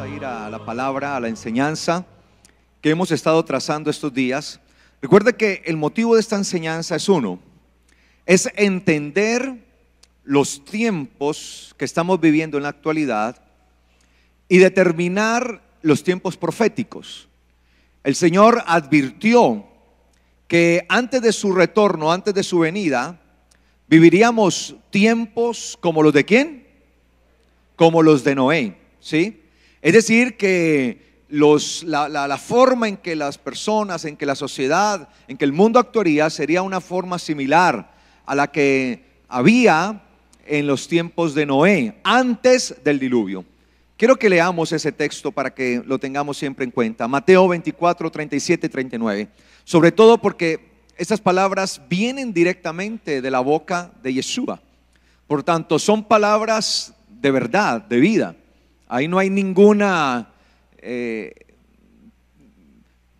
a ir a la palabra, a la enseñanza que hemos estado trazando estos días. Recuerda que el motivo de esta enseñanza es uno, es entender los tiempos que estamos viviendo en la actualidad y determinar los tiempos proféticos. El Señor advirtió que antes de su retorno, antes de su venida, viviríamos tiempos como los de quién? Como los de Noé, ¿sí? Es decir, que la, forma en que las personas, en que la sociedad, en que el mundo actuaría sería una forma similar a la que había en los tiempos de Noé, antes del diluvio. Quiero que leamos ese texto para que lo tengamos siempre en cuenta. Mateo 24, 37 39. Sobre todo porque estas palabras vienen directamente de la boca de Yeshua. Por tanto, son palabras de verdad, de vida. Ahí no hay ninguna eh,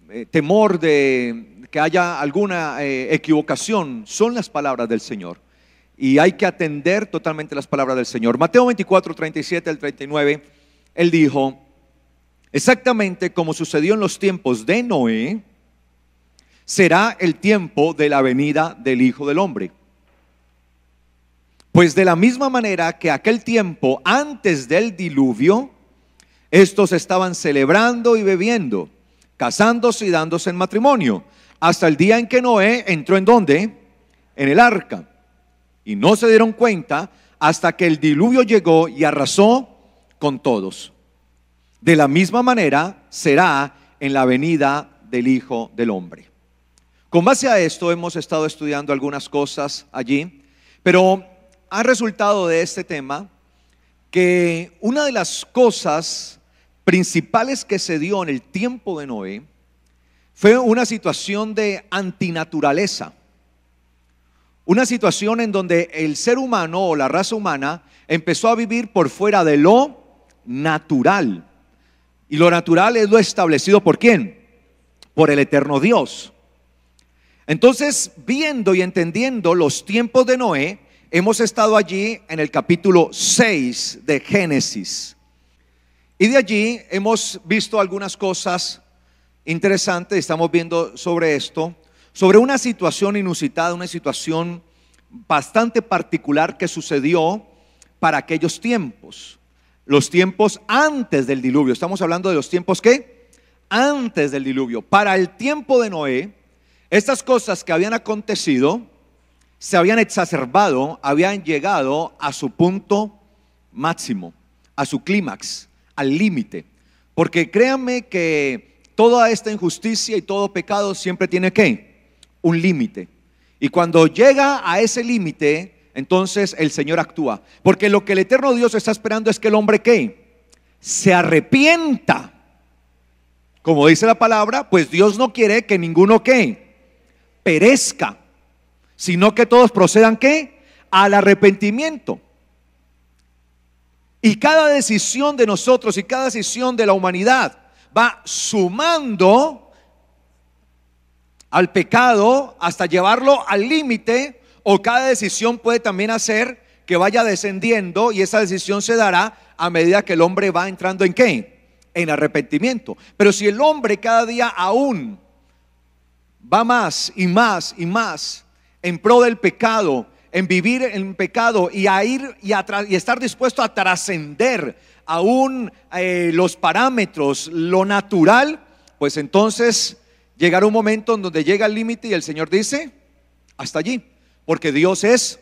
eh, temor de que haya alguna eh, equivocación. Son las palabras del Señor. Y hay que atender totalmente las palabras del Señor. Mateo 24, 37 al 39, Él dijo, exactamente como sucedió en los tiempos de Noé, será el tiempo de la venida del Hijo del Hombre. Pues de la misma manera que aquel tiempo antes del diluvio, estos estaban celebrando y bebiendo, casándose y dándose en matrimonio, hasta el día en que Noé entró en donde, En el arca. Y no se dieron cuenta hasta que el diluvio llegó y arrasó con todos. De la misma manera será en la venida del Hijo del Hombre. Con base a esto hemos estado estudiando algunas cosas allí, pero ha resultado de este tema que una de las cosas principales que se dio en el tiempo de Noé fue una situación de antinaturaleza. Una situación en donde el ser humano o la raza humana empezó a vivir por fuera de lo natural. Y lo natural es lo establecido por quién? Por el eterno Dios. Entonces, viendo y entendiendo los tiempos de Noé, Hemos estado allí en el capítulo 6 de Génesis. Y de allí hemos visto algunas cosas interesantes, estamos viendo sobre esto, sobre una situación inusitada, una situación bastante particular que sucedió para aquellos tiempos, los tiempos antes del diluvio. Estamos hablando de los tiempos que antes del diluvio. Para el tiempo de Noé, estas cosas que habían acontecido se habían exacerbado, habían llegado a su punto máximo, a su clímax, al límite. Porque créanme que toda esta injusticia y todo pecado siempre tiene qué? Un límite. Y cuando llega a ese límite, entonces el Señor actúa. Porque lo que el eterno Dios está esperando es que el hombre que Se arrepienta. Como dice la palabra, pues Dios no quiere que ninguno qué? Perezca sino que todos procedan qué? Al arrepentimiento. Y cada decisión de nosotros y cada decisión de la humanidad va sumando al pecado hasta llevarlo al límite o cada decisión puede también hacer que vaya descendiendo y esa decisión se dará a medida que el hombre va entrando en qué? En arrepentimiento. Pero si el hombre cada día aún va más y más y más en pro del pecado, en vivir en pecado y a ir y, a y estar dispuesto a trascender aún eh, los parámetros, lo natural, pues entonces llegará un momento en donde llega el límite y el Señor dice, hasta allí, porque Dios es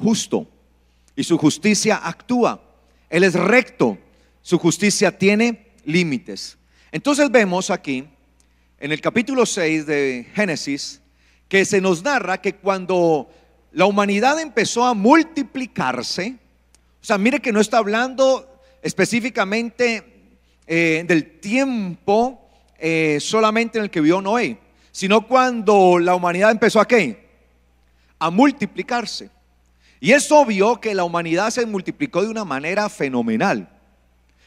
justo y su justicia actúa, Él es recto, su justicia tiene límites. Entonces vemos aquí, en el capítulo 6 de Génesis, que se nos narra que cuando la humanidad empezó a multiplicarse, o sea, mire que no está hablando específicamente eh, del tiempo eh, solamente en el que vivió Noé, sino cuando la humanidad empezó a qué? A multiplicarse. Y es obvio que la humanidad se multiplicó de una manera fenomenal.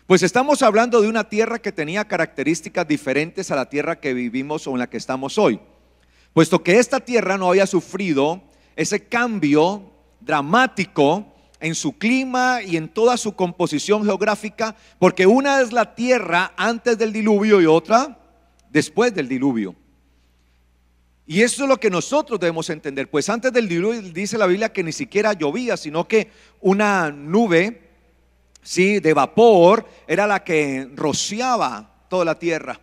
Pues estamos hablando de una tierra que tenía características diferentes a la tierra que vivimos o en la que estamos hoy puesto que esta tierra no había sufrido ese cambio dramático en su clima y en toda su composición geográfica, porque una es la tierra antes del diluvio y otra después del diluvio. Y eso es lo que nosotros debemos entender, pues antes del diluvio dice la Biblia que ni siquiera llovía, sino que una nube, sí, de vapor era la que rociaba toda la tierra.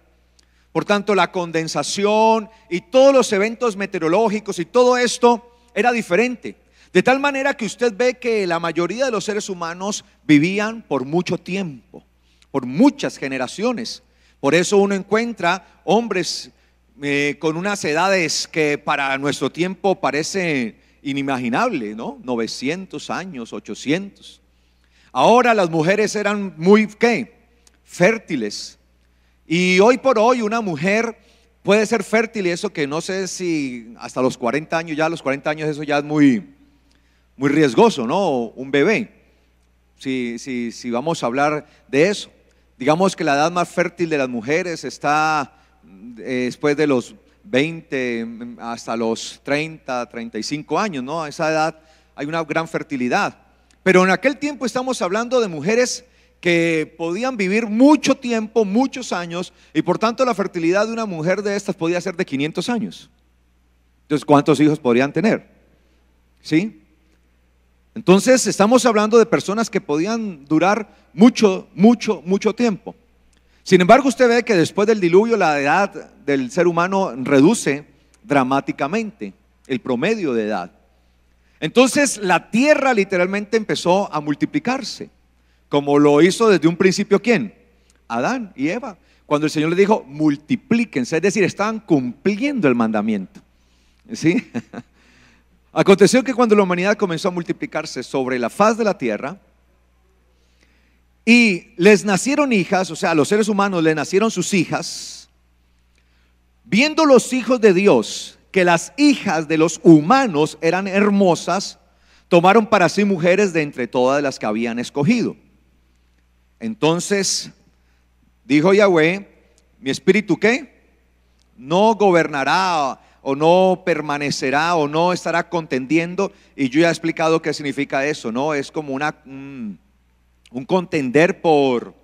Por tanto, la condensación y todos los eventos meteorológicos y todo esto era diferente. De tal manera que usted ve que la mayoría de los seres humanos vivían por mucho tiempo, por muchas generaciones. Por eso uno encuentra hombres eh, con unas edades que para nuestro tiempo parece inimaginable, ¿no? 900 años, 800. Ahora las mujeres eran muy, ¿qué? Fértiles, y hoy por hoy una mujer puede ser fértil y eso que no sé si hasta los 40 años, ya los 40 años eso ya es muy, muy riesgoso, ¿no? Un bebé, si, si, si vamos a hablar de eso. Digamos que la edad más fértil de las mujeres está eh, después de los 20 hasta los 30, 35 años, ¿no? A esa edad hay una gran fertilidad. Pero en aquel tiempo estamos hablando de mujeres que podían vivir mucho tiempo, muchos años, y por tanto la fertilidad de una mujer de estas podía ser de 500 años. Entonces, ¿cuántos hijos podrían tener? ¿Sí? Entonces, estamos hablando de personas que podían durar mucho, mucho, mucho tiempo. Sin embargo, usted ve que después del diluvio la edad del ser humano reduce dramáticamente, el promedio de edad. Entonces, la tierra literalmente empezó a multiplicarse. Como lo hizo desde un principio quién? Adán y Eva. Cuando el Señor le dijo, multiplíquense, es decir, estaban cumpliendo el mandamiento. ¿Sí? Aconteció que cuando la humanidad comenzó a multiplicarse sobre la faz de la tierra, y les nacieron hijas, o sea, a los seres humanos les nacieron sus hijas, viendo los hijos de Dios que las hijas de los humanos eran hermosas, tomaron para sí mujeres de entre todas las que habían escogido. Entonces dijo Yahweh, mi espíritu qué? No gobernará o no permanecerá o no estará contendiendo. Y yo ya he explicado qué significa eso, ¿no? Es como una, un, contender por,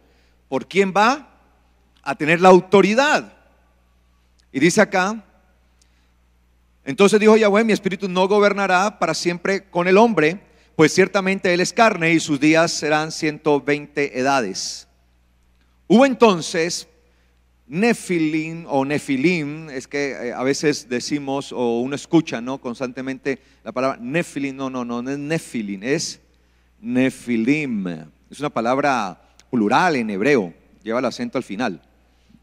por quién va a tener la autoridad. Y dice acá, entonces dijo Yahweh, mi espíritu no gobernará para siempre con el hombre, pues ciertamente él es carne y sus días serán 120 edades. Hubo entonces Nefilim o Nefilim, es que eh, a veces decimos o uno escucha ¿no? constantemente la palabra Nefilim, no, no, no, no es Nefilim, es Nefilim. Es una palabra plural en hebreo, lleva el acento al final.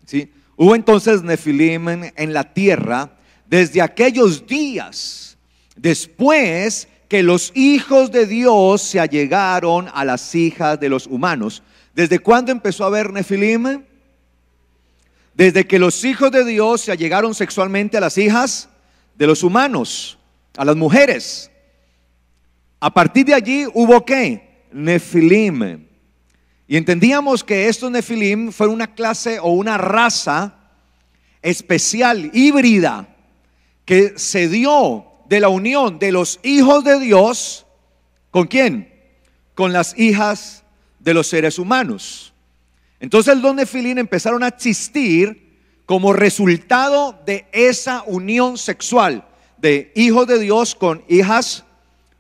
¿sí? Hubo entonces Nefilim en la tierra desde aquellos días. Después que los hijos de Dios se allegaron a las hijas de los humanos. ¿Desde cuándo empezó a haber Nefilim? Desde que los hijos de Dios se allegaron sexualmente a las hijas de los humanos, a las mujeres. A partir de allí hubo qué? Nefilim. Y entendíamos que estos Nefilim fueron una clase o una raza especial, híbrida, que se dio de la unión de los hijos de Dios, ¿con quién? Con las hijas de los seres humanos. Entonces los Filín empezaron a existir como resultado de esa unión sexual de hijos de Dios con hijas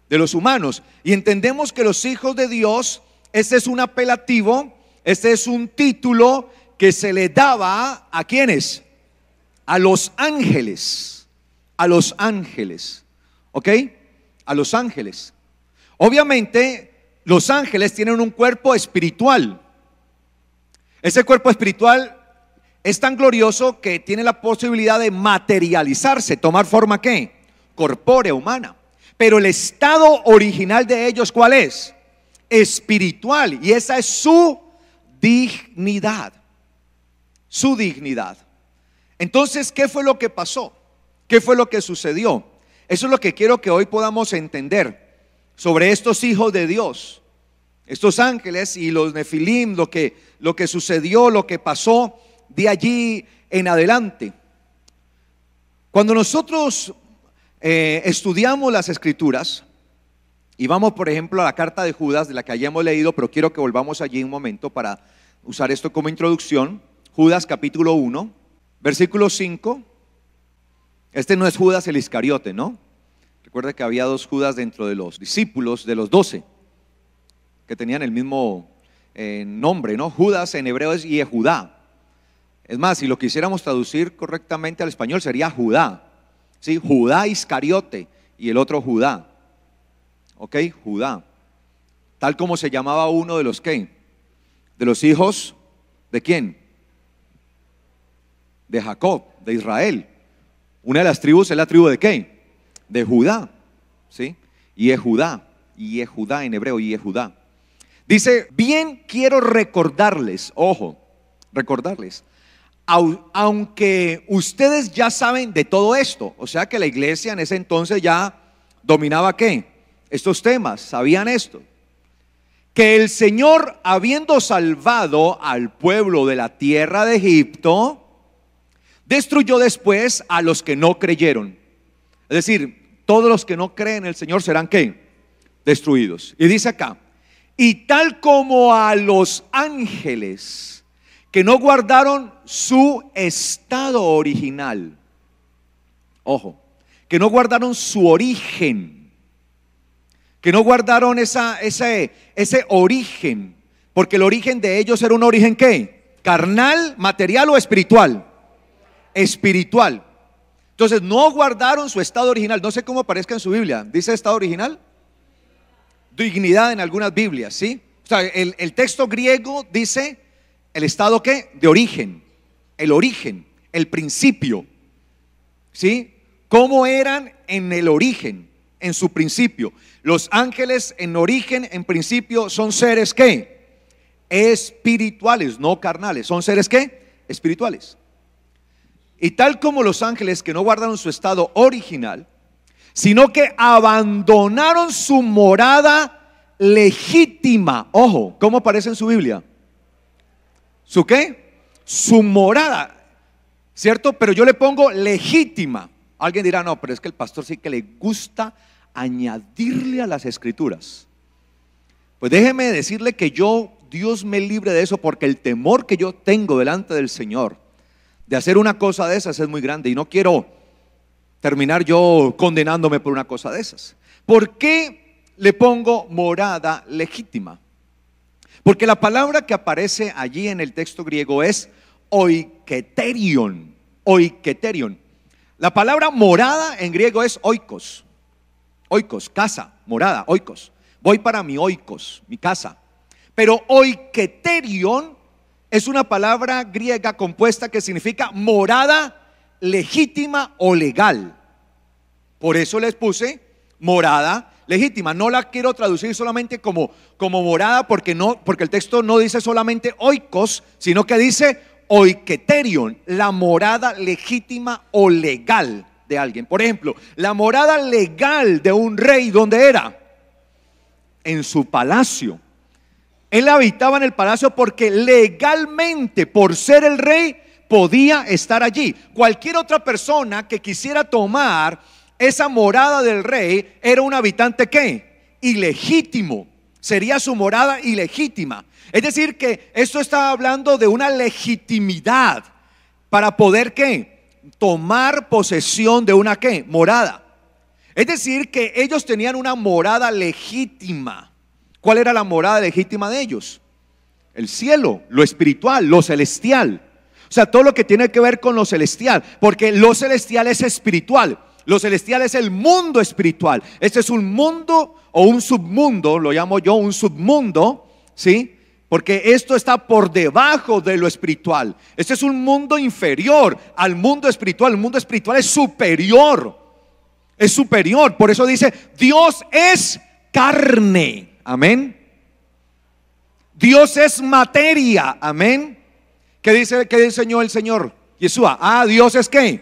de los humanos. Y entendemos que los hijos de Dios, este es un apelativo, este es un título que se le daba a quienes? A los ángeles a los ángeles. ¿Ok? A los ángeles. Obviamente, los ángeles tienen un cuerpo espiritual. Ese cuerpo espiritual es tan glorioso que tiene la posibilidad de materializarse, tomar forma qué? Corpórea humana. Pero el estado original de ellos, ¿cuál es? Espiritual. Y esa es su dignidad. Su dignidad. Entonces, ¿qué fue lo que pasó? ¿Qué fue lo que sucedió? Eso es lo que quiero que hoy podamos entender sobre estos hijos de Dios, estos ángeles y los nefilim, lo que, lo que sucedió, lo que pasó de allí en adelante. Cuando nosotros eh, estudiamos las escrituras, y vamos por ejemplo a la carta de Judas, de la que hayamos leído, pero quiero que volvamos allí un momento para usar esto como introducción, Judas capítulo 1, versículo 5 este no es Judas el Iscariote, ¿no? Recuerda que había dos Judas dentro de los discípulos, de los doce, que tenían el mismo eh, nombre, ¿no? Judas en hebreo es Yehudá. Es más, si lo quisiéramos traducir correctamente al español sería Judá. ¿Sí? Judá Iscariote y el otro Judá. ¿Ok? Judá. Tal como se llamaba uno de los que? De los hijos de quién? De Jacob, de Israel. Una de las tribus es la tribu de qué? De Judá, ¿sí? Y es Judá, y es Judá en hebreo, y es Judá. Dice, bien quiero recordarles, ojo, recordarles, aunque ustedes ya saben de todo esto, o sea que la iglesia en ese entonces ya dominaba qué? Estos temas, sabían esto. Que el Señor, habiendo salvado al pueblo de la tierra de Egipto, Destruyó después a los que no creyeron. Es decir, todos los que no creen en el Señor serán qué? Destruidos. Y dice acá, y tal como a los ángeles que no guardaron su estado original. Ojo, que no guardaron su origen, que no guardaron esa, ese, ese origen, porque el origen de ellos era un origen qué? Carnal, material o espiritual espiritual. Entonces no guardaron su estado original. No sé cómo aparezca en su Biblia. ¿Dice estado original? Dignidad en algunas Biblias, ¿sí? O sea, el, el texto griego dice el estado que de origen, el origen, el principio, ¿sí? ¿Cómo eran en el origen, en su principio? Los ángeles en origen, en principio, son seres que espirituales, no carnales. Son seres que espirituales. Y tal como los ángeles que no guardaron su estado original, sino que abandonaron su morada legítima. Ojo, ¿cómo aparece en su Biblia? ¿Su qué? Su morada, ¿cierto? Pero yo le pongo legítima. Alguien dirá, no, pero es que el pastor sí que le gusta añadirle a las escrituras. Pues déjeme decirle que yo, Dios me libre de eso, porque el temor que yo tengo delante del Señor de hacer una cosa de esas es muy grande y no quiero terminar yo condenándome por una cosa de esas. ¿Por qué le pongo morada legítima? Porque la palabra que aparece allí en el texto griego es oiketerion, oiketerion. La palabra morada en griego es oikos. Oikos, casa, morada, oikos. Voy para mi oikos, mi casa. Pero oiketerion es una palabra griega compuesta que significa morada legítima o legal. Por eso les puse morada legítima. No la quiero traducir solamente como, como morada porque, no, porque el texto no dice solamente oikos, sino que dice oiketerion, la morada legítima o legal de alguien. Por ejemplo, la morada legal de un rey, ¿dónde era? En su palacio. Él habitaba en el palacio porque legalmente, por ser el rey, podía estar allí. Cualquier otra persona que quisiera tomar esa morada del rey era un habitante que ilegítimo. Sería su morada ilegítima. Es decir, que esto está hablando de una legitimidad para poder qué? Tomar posesión de una qué? Morada. Es decir, que ellos tenían una morada legítima. ¿Cuál era la morada legítima de ellos? El cielo, lo espiritual, lo celestial. O sea, todo lo que tiene que ver con lo celestial, porque lo celestial es espiritual. Lo celestial es el mundo espiritual. Este es un mundo o un submundo, lo llamo yo un submundo, ¿sí? Porque esto está por debajo de lo espiritual. Este es un mundo inferior al mundo espiritual. El mundo espiritual es superior. Es superior. Por eso dice, Dios es carne. Amén. Dios es materia. Amén. ¿Qué dice que diseñó el Señor? Yeshua. Ah, Dios es qué?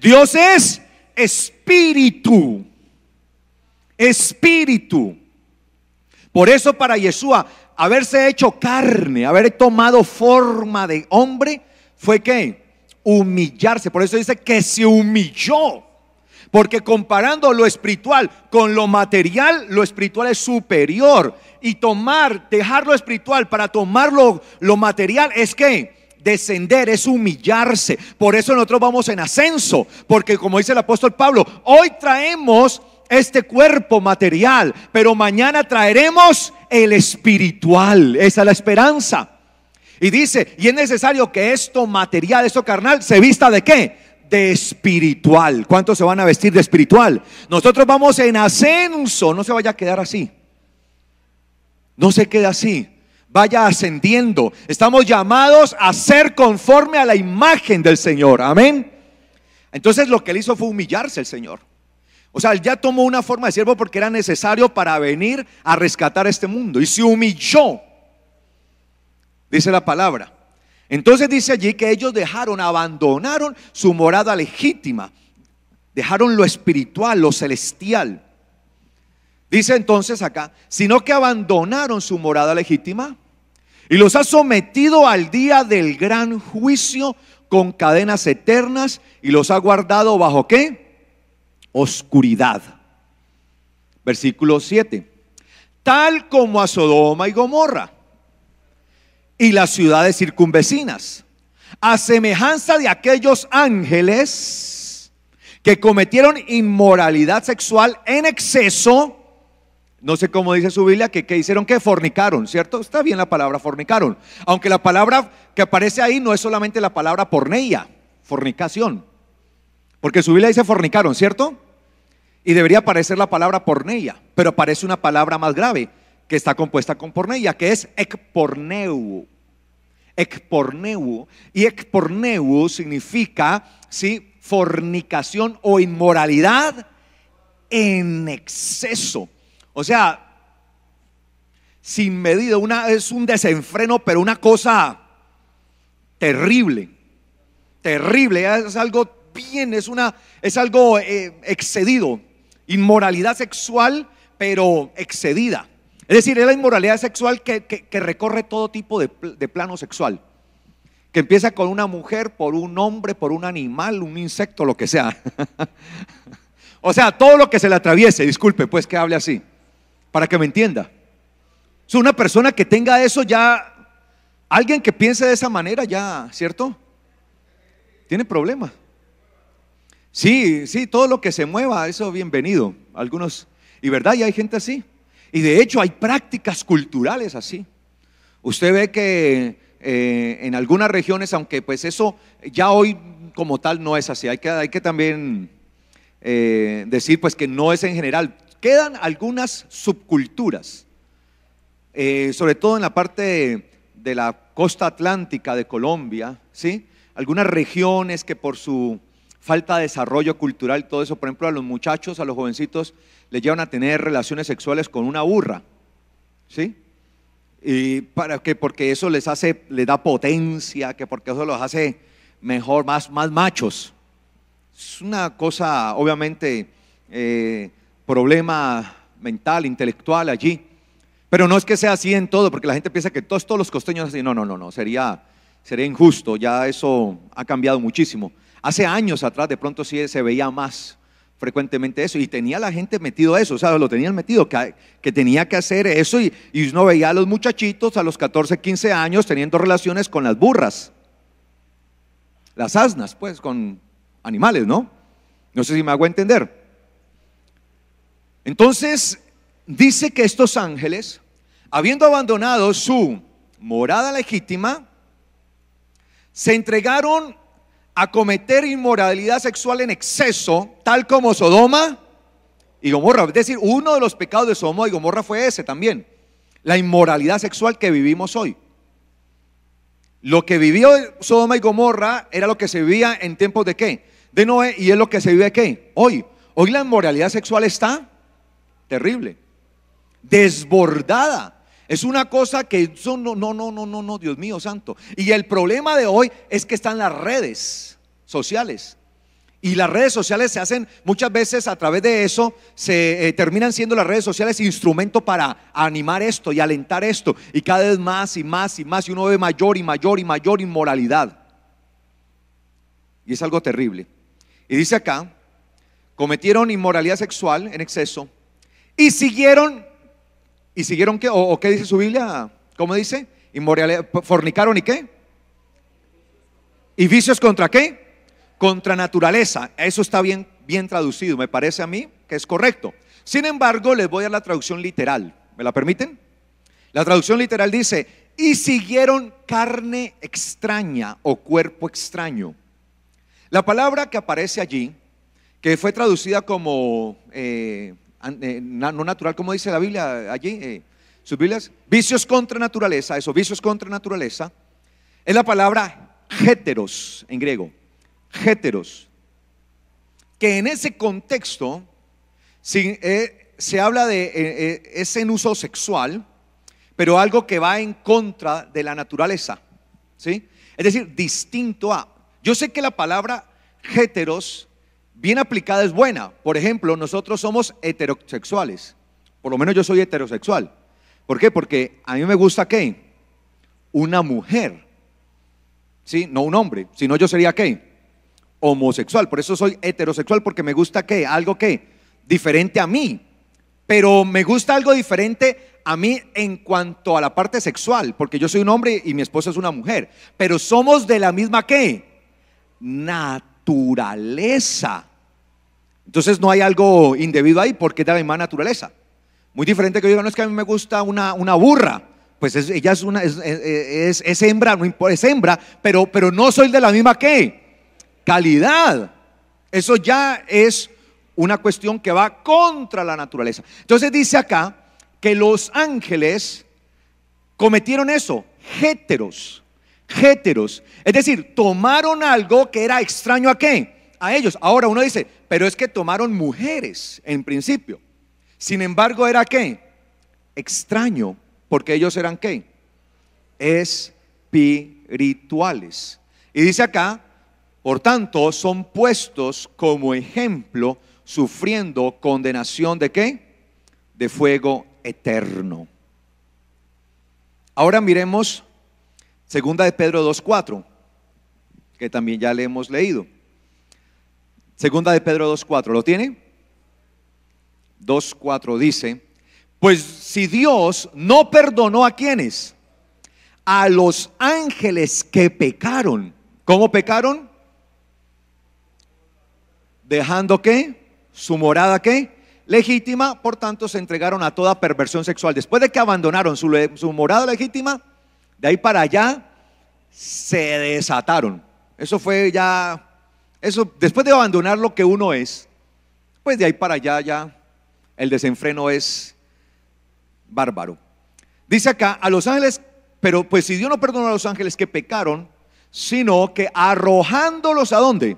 Dios es espíritu. Espíritu. Por eso para Yeshua haberse hecho carne, haber tomado forma de hombre, fue que humillarse. Por eso dice que se humilló porque comparando lo espiritual con lo material, lo espiritual es superior. Y tomar, dejar lo espiritual para tomar lo, material es que descender, es humillarse. Por eso nosotros vamos en ascenso. Porque como dice el apóstol Pablo, hoy traemos este cuerpo material, pero mañana traeremos el espiritual. Esa es la esperanza. Y dice, y es necesario que esto material, esto carnal, se vista de qué? de espiritual. ¿Cuántos se van a vestir de espiritual? Nosotros vamos en ascenso, no se vaya a quedar así. No se queda así. Vaya ascendiendo. Estamos llamados a ser conforme a la imagen del Señor. Amén. Entonces lo que él hizo fue humillarse el Señor. O sea, él ya tomó una forma de siervo porque era necesario para venir a rescatar este mundo. Y se humilló, dice la palabra. Entonces dice allí que ellos dejaron, abandonaron su morada legítima, dejaron lo espiritual, lo celestial. Dice entonces acá, sino que abandonaron su morada legítima y los ha sometido al día del gran juicio con cadenas eternas y los ha guardado bajo qué? Oscuridad. Versículo 7. Tal como a Sodoma y Gomorra y las ciudades circunvecinas. A semejanza de aquellos ángeles que cometieron inmoralidad sexual en exceso, no sé cómo dice su Biblia, que, que hicieron que fornicaron, ¿cierto? Está bien la palabra fornicaron. Aunque la palabra que aparece ahí no es solamente la palabra porneia, fornicación. Porque su Biblia dice fornicaron, ¿cierto? Y debería aparecer la palabra porneia, pero aparece una palabra más grave que está compuesta con porneia, que es ekporneu. porneu Y porneu significa, ¿sí? Fornicación o inmoralidad en exceso. O sea, sin medida, una, es un desenfreno, pero una cosa terrible, terrible, es algo bien, es, una, es algo eh, excedido, inmoralidad sexual, pero excedida. Es decir, es la inmoralidad sexual que, recorre todo tipo de, plano sexual que empieza con una mujer, por un hombre, por un animal, un insecto, lo que sea. o sea, todo lo que se le atraviese, disculpe, pues que hable así, para que me entienda. una persona que tenga eso ya, alguien que piense de esa manera ya, ¿cierto? Tiene problema. Sí, sí, todo lo que se mueva, eso bienvenido. Algunos, y verdad, ya hay gente así. Y de hecho hay prácticas culturales así. Usted ve que eh, en algunas regiones, aunque pues eso ya hoy como tal no es así, hay que, también eh, decir pues que no es en general. Quedan algunas subculturas, eh, sobre todo en la parte de, la costa atlántica de Colombia, ¿sí? Algunas regiones que por su falta de desarrollo cultural, todo eso, por ejemplo, a los muchachos, a los jovencitos, le llevan a tener relaciones sexuales con una burra, ¿sí? Y para que porque eso les hace, le da potencia, que porque eso los hace mejor, más, más machos. Es una cosa, obviamente, eh, problema mental, intelectual allí. Pero no es que sea así en todo, porque la gente piensa que todos, todos los costeños así. No, no, no, no, sería, sería injusto. Ya eso ha cambiado muchísimo. Hace años atrás de pronto sí se veía más frecuentemente eso. Y tenía la gente metido a eso, o sea Lo tenían metido, que, tenía que hacer eso. Y, y, uno veía a los muchachitos a los 14, 15 años teniendo relaciones con las burras. Las asnas, pues, con animales, ¿no? No sé si me hago entender. Entonces, dice que estos ángeles, habiendo abandonado su morada legítima, se entregaron a cometer inmoralidad sexual en exceso, tal como Sodoma y Gomorra. Es decir, uno de los pecados de Sodoma y Gomorra fue ese también, la inmoralidad sexual que vivimos hoy. Lo que vivió Sodoma y Gomorra era lo que se vivía en tiempos de qué? De Noé y es lo que se vive qué? Hoy. Hoy la inmoralidad sexual está terrible, desbordada. Es una cosa que no, no, no, no, no, Dios mío santo. Y el problema de hoy es que están las redes sociales. Y las redes sociales se hacen muchas veces a través de eso, se eh, terminan siendo las redes sociales instrumento para animar esto y alentar esto. Y cada vez más y más y más, y uno ve mayor y mayor y mayor inmoralidad. Y es algo terrible. Y dice acá, cometieron inmoralidad sexual en exceso y siguieron ¿Y siguieron qué? ¿O, qué dice su Biblia? ¿Cómo dice? ¿Fornicaron y qué? ¿Y vicios contra qué? Contra naturaleza. Eso está bien, bien traducido, me parece a mí que es correcto. Sin embargo, les voy a la traducción literal. ¿Me la permiten? La traducción literal dice, y siguieron carne extraña o cuerpo extraño. La palabra que aparece allí, que fue traducida como eh, eh, no natural, como dice la Biblia eh, allí, eh, sus Biblias, vicios contra naturaleza, eso, vicios contra naturaleza, es la palabra heteros en griego, heteros, que en ese contexto se habla de, ese en uso sexual, pero algo que va en contra de la naturaleza, ¿sí? Es decir, distinto a. Yo sé que la palabra heteros bien aplicada es buena. Por ejemplo, nosotros somos heterosexuales. Por lo menos yo soy heterosexual. ¿Por qué? Porque a mí me gusta qué? Una mujer. ¿Sí? No un hombre. Si no, yo sería qué? Homosexual. Por eso soy heterosexual porque me gusta qué? Algo qué? Diferente a mí. Pero me gusta algo diferente a mí en cuanto a la parte sexual, porque yo soy un hombre y mi esposa es una mujer. Pero somos de la misma qué? Nada naturaleza. Entonces no hay algo indebido ahí porque es de la misma naturaleza. Muy diferente que yo diga, no es que a mí me gusta una, una burra. Pues ella es, una, es, hembra, no hembra, pero, pero no soy de la misma que calidad. Eso ya es una cuestión que va contra la naturaleza. Entonces dice acá que los ángeles cometieron eso, héteros. Géteros. Es decir, tomaron algo que era extraño a qué? A ellos. Ahora uno dice, pero es que tomaron mujeres en principio. Sin embargo, era qué? Extraño, porque ellos eran qué? Espirituales. Y dice acá, por tanto, son puestos como ejemplo sufriendo condenación de qué? De fuego eterno. Ahora miremos Segunda de Pedro 2.4, que también ya le hemos leído. Segunda de Pedro 2.4, ¿lo tiene? 2.4 dice, pues si Dios no perdonó a quienes, a los ángeles que pecaron, ¿cómo pecaron? Dejando que su morada que legítima, por tanto se entregaron a toda perversión sexual. Después de que abandonaron su, su morada legítima, de ahí para allá se desataron. Eso fue ya, eso después de abandonar lo que uno es, pues de ahí para allá ya el desenfreno es bárbaro. Dice acá, a los ángeles, pero pues si Dios no perdonó a los ángeles que pecaron, sino que arrojándolos a dónde?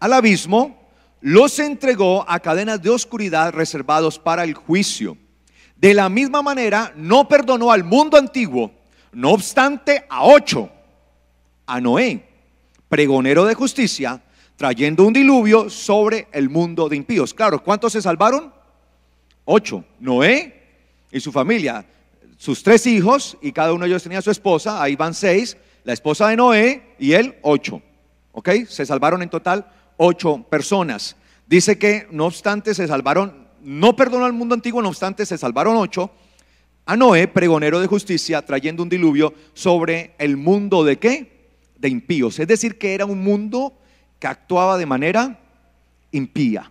Al abismo, los entregó a cadenas de oscuridad reservados para el juicio. De la misma manera, no perdonó al mundo antiguo, no obstante, a ocho, a Noé, pregonero de justicia, trayendo un diluvio sobre el mundo de impíos. Claro, ¿cuántos se salvaron? Ocho. Noé y su familia, sus tres hijos, y cada uno de ellos tenía su esposa, ahí van seis, la esposa de Noé y él, ocho. ¿Ok? Se salvaron en total ocho personas. Dice que, no obstante, se salvaron, no perdonó al mundo antiguo, no obstante, se salvaron ocho a Noé, pregonero de justicia, trayendo un diluvio sobre el mundo de qué? De impíos. Es decir, que era un mundo que actuaba de manera impía.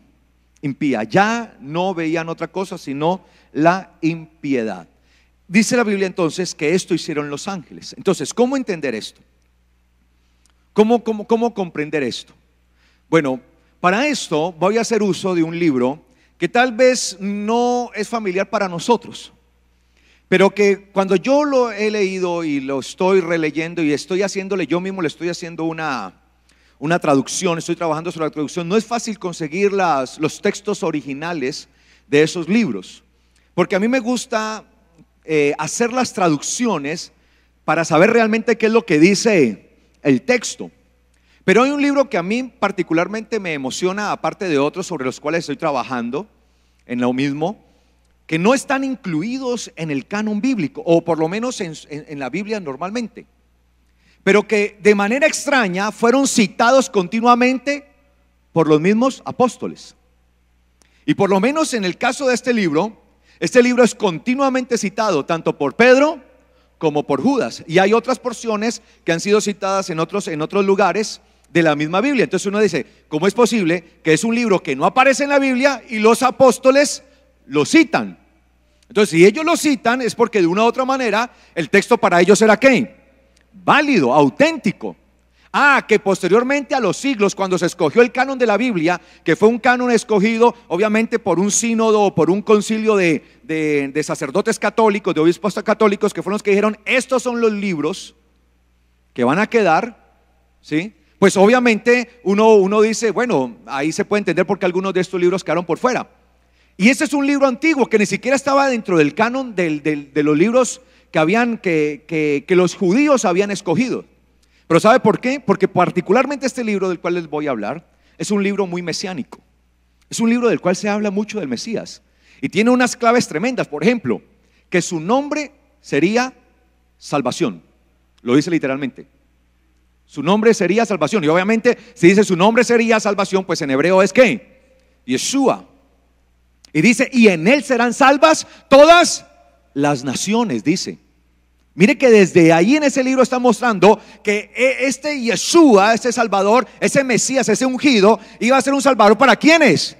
Impía. Ya no veían otra cosa sino la impiedad. Dice la Biblia entonces que esto hicieron los ángeles. Entonces, ¿cómo entender esto? ¿Cómo, cómo comprender esto? Bueno, para esto voy a hacer uso de un libro que tal vez no es familiar para nosotros. Pero que cuando yo lo he leído y lo estoy releyendo y estoy haciéndole, yo mismo le estoy haciendo una, traducción, estoy trabajando sobre la traducción, no es fácil conseguir los textos originales de esos libros. Porque a mí me gusta eh, hacer las traducciones para saber realmente qué es lo que dice el texto. Pero hay un libro que a mí particularmente me emociona, aparte de otros sobre los cuales estoy trabajando en lo mismo, que no están incluidos en el canon bíblico, o por lo menos en, la Biblia normalmente, pero que de manera extraña fueron citados continuamente por los mismos apóstoles. Y por lo menos en el caso de este libro, este libro es continuamente citado tanto por Pedro como por Judas. Y hay otras porciones que han sido citadas en otros, en otros lugares de la misma Biblia. Entonces uno dice, ¿cómo es posible que es un libro que no aparece en la Biblia y los apóstoles lo citan. Entonces, si ellos lo citan es porque de una u otra manera el texto para ellos era qué? Válido, auténtico. Ah, que posteriormente a los siglos, cuando se escogió el canon de la Biblia, que fue un canon escogido obviamente por un sínodo o por un concilio de, sacerdotes católicos, de obispos católicos, que fueron los que dijeron, estos son los libros que van a quedar, ¿sí? Pues obviamente uno, uno dice, bueno, ahí se puede entender porque algunos de estos libros quedaron por fuera. Y ese es un libro antiguo que ni siquiera estaba dentro del canon de los libros que, habían, que los judíos habían escogido. Pero ¿sabe por qué? Porque particularmente este libro del cual les voy a hablar es un libro muy mesiánico. Es un libro del cual se habla mucho del Mesías. Y tiene unas claves tremendas. Por ejemplo, que su nombre sería salvación. Lo dice literalmente. Su nombre sería salvación. Y obviamente, si dice su nombre sería salvación, pues en hebreo es que Yeshua, y dice, y en él serán salvas todas las naciones, dice. Mire que desde ahí en ese libro está mostrando que e, este Yeshua, este Salvador, ese Mesías, ese ungido, iba a ser un Salvador para quiénes?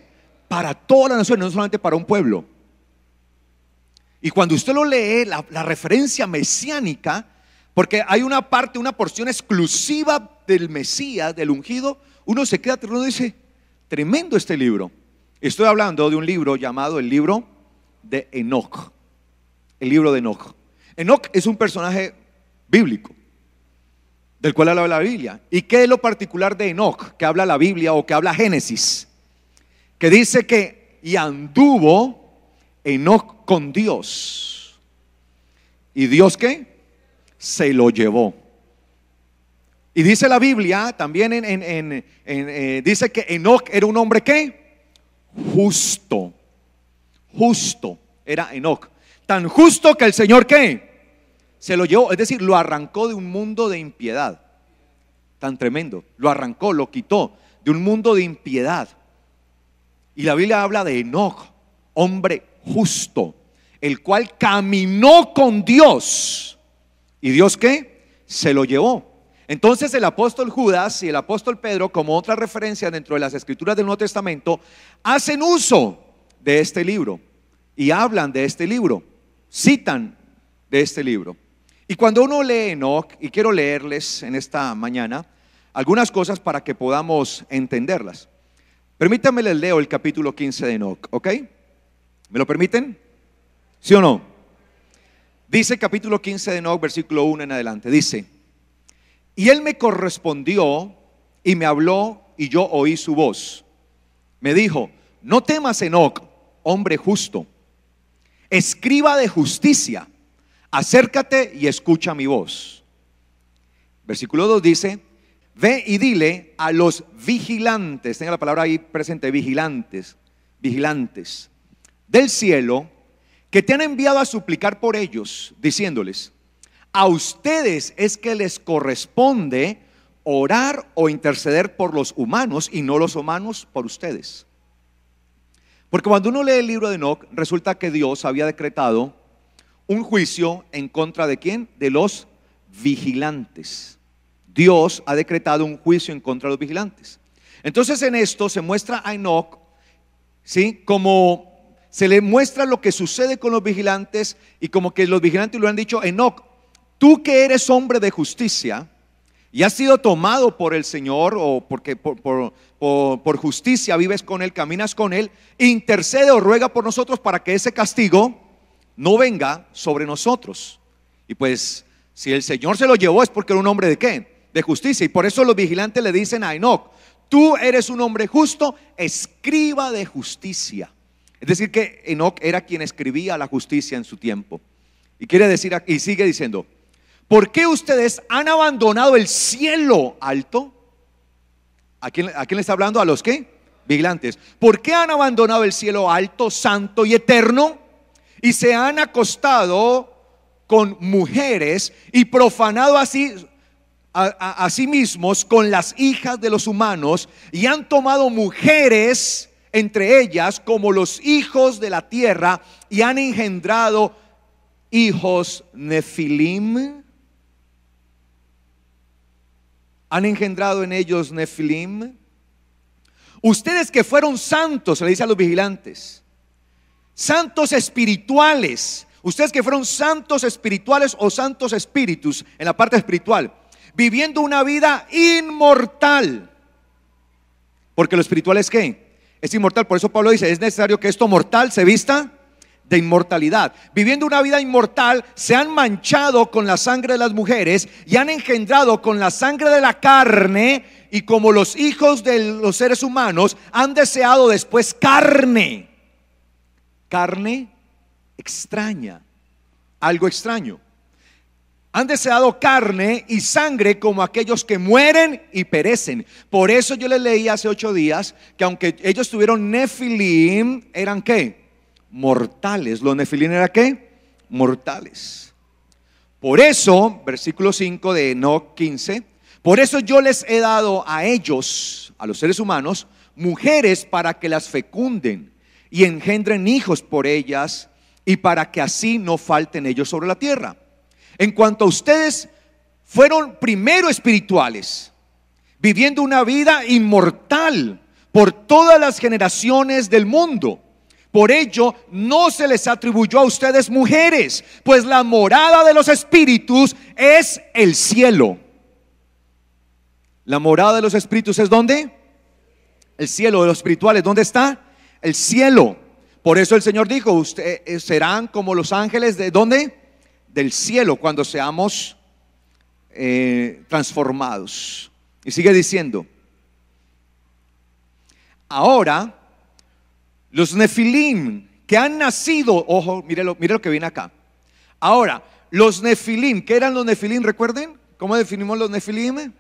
Para todas las naciones, no solamente para un pueblo. Y cuando usted lo lee, la, la referencia mesiánica, porque hay una parte, una porción exclusiva del Mesías, del ungido, uno se queda uno dice, tremendo este libro. Estoy hablando de un libro llamado el libro de Enoch. El libro de Enoch. Enoch es un personaje bíblico del cual habla la Biblia. ¿Y qué es lo particular de Enoch que habla la Biblia o que habla Génesis? Que dice que y anduvo Enoch con Dios. ¿Y Dios qué? Se lo llevó. Y dice la Biblia también en, eh, dice que Enoch era un hombre que justo. Justo era Enoch. Tan justo que el Señor qué? Se lo llevó, es decir, lo arrancó de un mundo de impiedad. Tan tremendo. Lo arrancó, lo quitó de un mundo de impiedad. Y la Biblia habla de Enoch, hombre justo, el cual caminó con Dios. ¿Y Dios qué? Se lo llevó. Entonces el apóstol Judas y el apóstol Pedro, como otra referencia dentro de las escrituras del Nuevo Testamento, hacen uso de este libro y hablan de este libro, citan de este libro. Y cuando uno lee Enoch, y quiero leerles en esta mañana algunas cosas para que podamos entenderlas. Permítanme les leo el capítulo 15 de Enoch, ¿ok? ¿Me lo permiten? ¿Sí o no? Dice capítulo 15 de Enoch, versículo 1 en adelante, dice... Y él me correspondió y me habló y yo oí su voz. Me dijo, no temas Enoc, hombre justo, escriba de justicia, acércate y escucha mi voz. Versículo 2 dice, ve y dile a los vigilantes, tenga la palabra ahí presente, vigilantes, vigilantes del cielo, que te han enviado a suplicar por ellos, diciéndoles, a ustedes es que les corresponde orar o interceder por los humanos y no los humanos por ustedes. Porque cuando uno lee el libro de Enoch, resulta que Dios había decretado un juicio en contra de quién? De los vigilantes. Dios ha decretado un juicio en contra de los vigilantes. Entonces en esto se muestra a Enoch, ¿sí? Como se le muestra lo que sucede con los vigilantes y como que los vigilantes lo han dicho, Enoch, tú que eres hombre de justicia y has sido tomado por el Señor o porque por, por, justicia vives con Él, caminas con Él, intercede o ruega por nosotros para que ese castigo no venga sobre nosotros. Y pues, si el Señor se lo llevó es porque era un hombre de qué? De justicia. Y por eso los vigilantes le dicen a Enoch, tú eres un hombre justo, escriba de justicia. Es decir, que Enoch era quien escribía la justicia en su tiempo. Y quiere decir, y sigue diciendo, ¿Por qué ustedes han abandonado el cielo alto? ¿A quién, le está hablando? ¿A los qué? Vigilantes. ¿Por qué han abandonado el cielo alto, santo y eterno? Y se han acostado con mujeres y profanado así a, a, sí mismos con las hijas de los humanos y han tomado mujeres entre ellas como los hijos de la tierra y han engendrado hijos nefilim han engendrado en ellos Nefilim. Ustedes que fueron santos, se le dice a los vigilantes, santos espirituales, ustedes que fueron santos espirituales o santos espíritus en la parte espiritual, viviendo una vida inmortal. Porque lo espiritual es qué? Es inmortal. Por eso Pablo dice, es necesario que esto mortal se vista de inmortalidad. Viviendo una vida inmortal, se han manchado con la sangre de las mujeres y han engendrado con la sangre de la carne y como los hijos de los seres humanos han deseado después carne. Carne extraña, algo extraño. Han deseado carne y sangre como aquellos que mueren y perecen. Por eso yo les leí hace ocho días que aunque ellos tuvieron Nefilim, ¿eran qué? mortales. Los nefilín eran qué? Mortales. Por eso, versículo 5 de Enoch 15, por eso yo les he dado a ellos, a los seres humanos, mujeres para que las fecunden y engendren hijos por ellas y para que así no falten ellos sobre la tierra. En cuanto a ustedes, fueron primero espirituales, viviendo una vida inmortal por todas las generaciones del mundo. Por ello, no se les atribuyó a ustedes mujeres, pues la morada de los espíritus es el cielo. La morada de los espíritus es donde? El cielo de los espirituales, ¿dónde está? El cielo. Por eso el Señor dijo, ustedes eh, serán como los ángeles de dónde? Del cielo cuando seamos eh, transformados. Y sigue diciendo, ahora los nefilim que han nacido, ojo, mire lo, que viene acá. Ahora, los nefilim, ¿qué eran los nefilim? Recuerden, ¿cómo definimos los nefilim?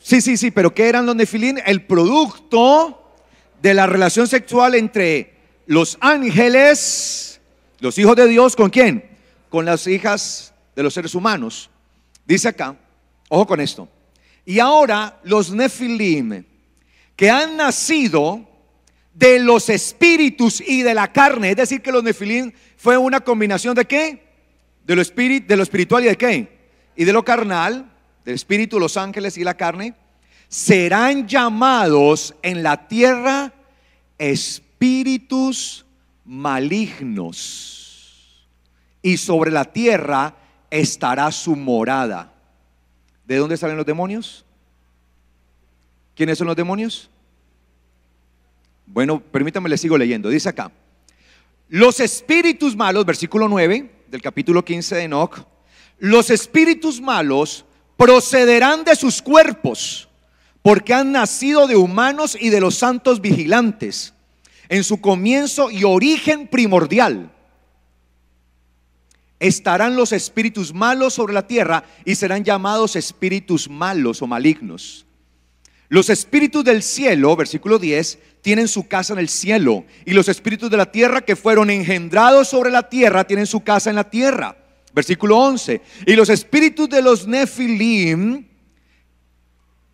Sí, sí, sí, pero ¿qué eran los nefilim? El producto de la relación sexual entre los ángeles, los hijos de Dios, ¿con quién? Con las hijas de los seres humanos. Dice acá, ojo con esto. Y ahora los nefilim que han nacido de los espíritus y de la carne. Es decir, que los nefilim fue una combinación de qué? De lo, de lo espiritual y de qué? Y de lo carnal, del espíritu, los ángeles y la carne. Serán llamados en la tierra espíritus malignos. Y sobre la tierra estará su morada. ¿De dónde salen los demonios? ¿Quiénes son los demonios? Bueno, permítame, le sigo leyendo. Dice acá, los espíritus malos, versículo 9 del capítulo 15 de Enoch, los espíritus malos procederán de sus cuerpos, porque han nacido de humanos y de los santos vigilantes, en su comienzo y origen primordial. Estarán los espíritus malos sobre la tierra y serán llamados espíritus malos o malignos. Los espíritus del cielo, versículo 10, tienen su casa en el cielo. Y los espíritus de la tierra que fueron engendrados sobre la tierra tienen su casa en la tierra. Versículo 11. Y los espíritus de los nefilim,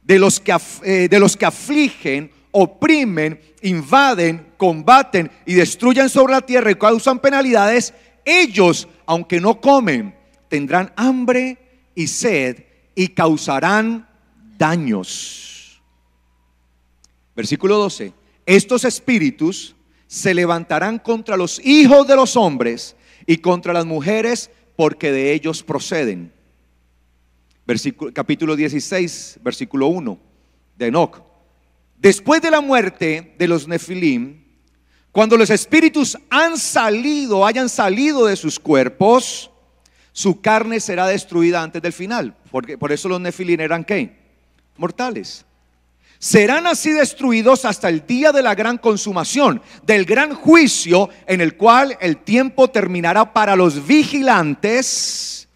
de los que, eh, los que afligen, oprimen, invaden, combaten y destruyen sobre la tierra y causan penalidades, ellos, aunque no comen, tendrán hambre y sed y causarán daños. Versículo 12. Estos espíritus se levantarán contra los hijos de los hombres y contra las mujeres porque de ellos proceden. Versículo, capítulo 16, versículo 1 de Enoch. Después de la muerte de los Nefilim, cuando los espíritus han salido, hayan salido de sus cuerpos, su carne será destruida antes del final. Porque, por eso los Nefilim eran qué? Mortales serán así destruidos hasta el día de la gran consumación, del gran juicio en el cual el tiempo terminará para los vigilantes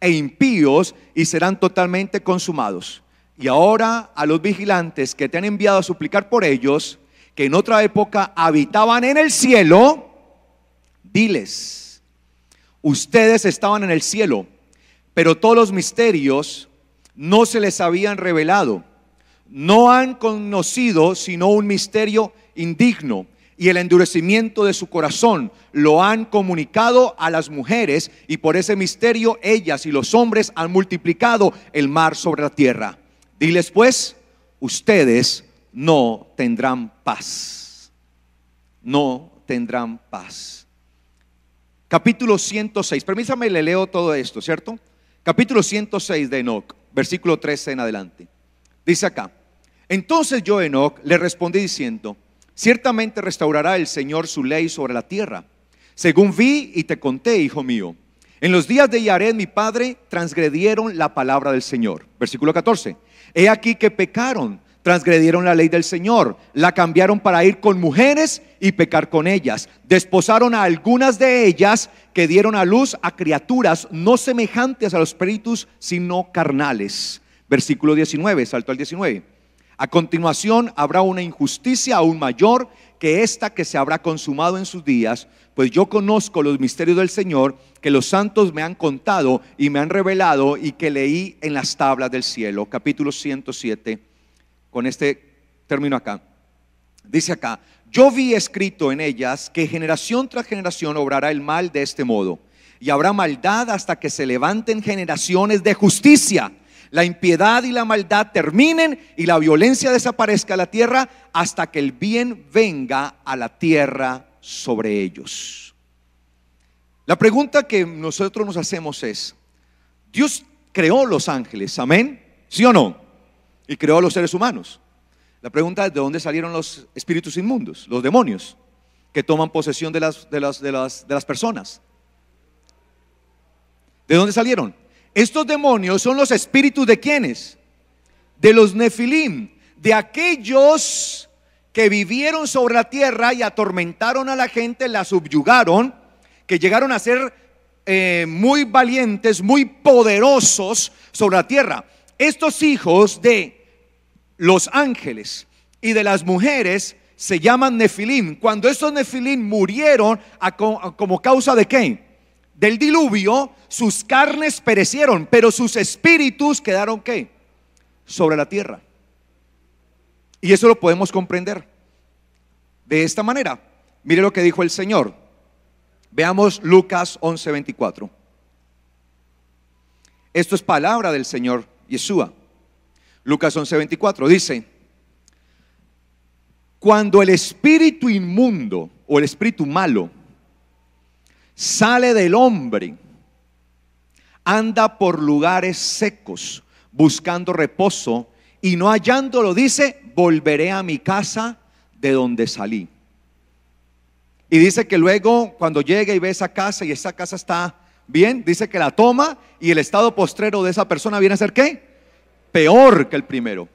e impíos y serán totalmente consumados. Y ahora a los vigilantes que te han enviado a suplicar por ellos, que en otra época habitaban en el cielo, diles, ustedes estaban en el cielo, pero todos los misterios no se les habían revelado no han conocido sino un misterio indigno y el endurecimiento de su corazón lo han comunicado a las mujeres y por ese misterio ellas y los hombres han multiplicado el mar sobre la tierra. Diles pues, ustedes no tendrán paz. No tendrán paz. Capítulo 106. Permítame, le leo todo esto, ¿cierto? Capítulo 106 de Enoch, versículo 13 en adelante. Dice acá. Entonces yo, Enoch, le respondí diciendo, ciertamente restaurará el Señor su ley sobre la tierra. Según vi y te conté, hijo mío, en los días de Yared, mi padre, transgredieron la palabra del Señor. Versículo 14. He aquí que pecaron, transgredieron la ley del Señor, la cambiaron para ir con mujeres y pecar con ellas. Desposaron a algunas de ellas que dieron a luz a criaturas no semejantes a los espíritus, sino carnales. Versículo 19, salto al 19. A continuación habrá una injusticia aún mayor que esta que se habrá consumado en sus días, pues yo conozco los misterios del Señor que los santos me han contado y me han revelado y que leí en las tablas del cielo. Capítulo 107, con este término acá. Dice acá, yo vi escrito en ellas que generación tras generación obrará el mal de este modo, y habrá maldad hasta que se levanten generaciones de justicia la impiedad y la maldad terminen y la violencia desaparezca a la tierra hasta que el bien venga a la tierra sobre ellos. La pregunta que nosotros nos hacemos es, Dios creó los ángeles, amén, sí o no, y creó a los seres humanos. La pregunta es de dónde salieron los espíritus inmundos, los demonios, que toman posesión de las, de las, de las personas. ¿De dónde salieron? Estos demonios son los espíritus de quienes? De los nefilim, de aquellos que vivieron sobre la tierra y atormentaron a la gente, la subyugaron, que llegaron a ser eh, muy valientes, muy poderosos sobre la tierra. Estos hijos de los ángeles y de las mujeres se llaman nefilim. Cuando estos nefilim murieron, ¿como causa de qué? del diluvio, sus carnes perecieron, pero sus espíritus quedaron qué? Sobre la tierra. Y eso lo podemos comprender de esta manera. Mire lo que dijo el Señor. Veamos Lucas 11:24. Esto es palabra del Señor Yeshua. Lucas 11:24 dice, cuando el espíritu inmundo o el espíritu malo sale del hombre, anda por lugares secos buscando reposo y no hallándolo dice, volveré a mi casa de donde salí. Y dice que luego cuando llega y ve esa casa y esa casa está bien, dice que la toma y el estado postrero de esa persona viene a ser qué? Peor que el primero.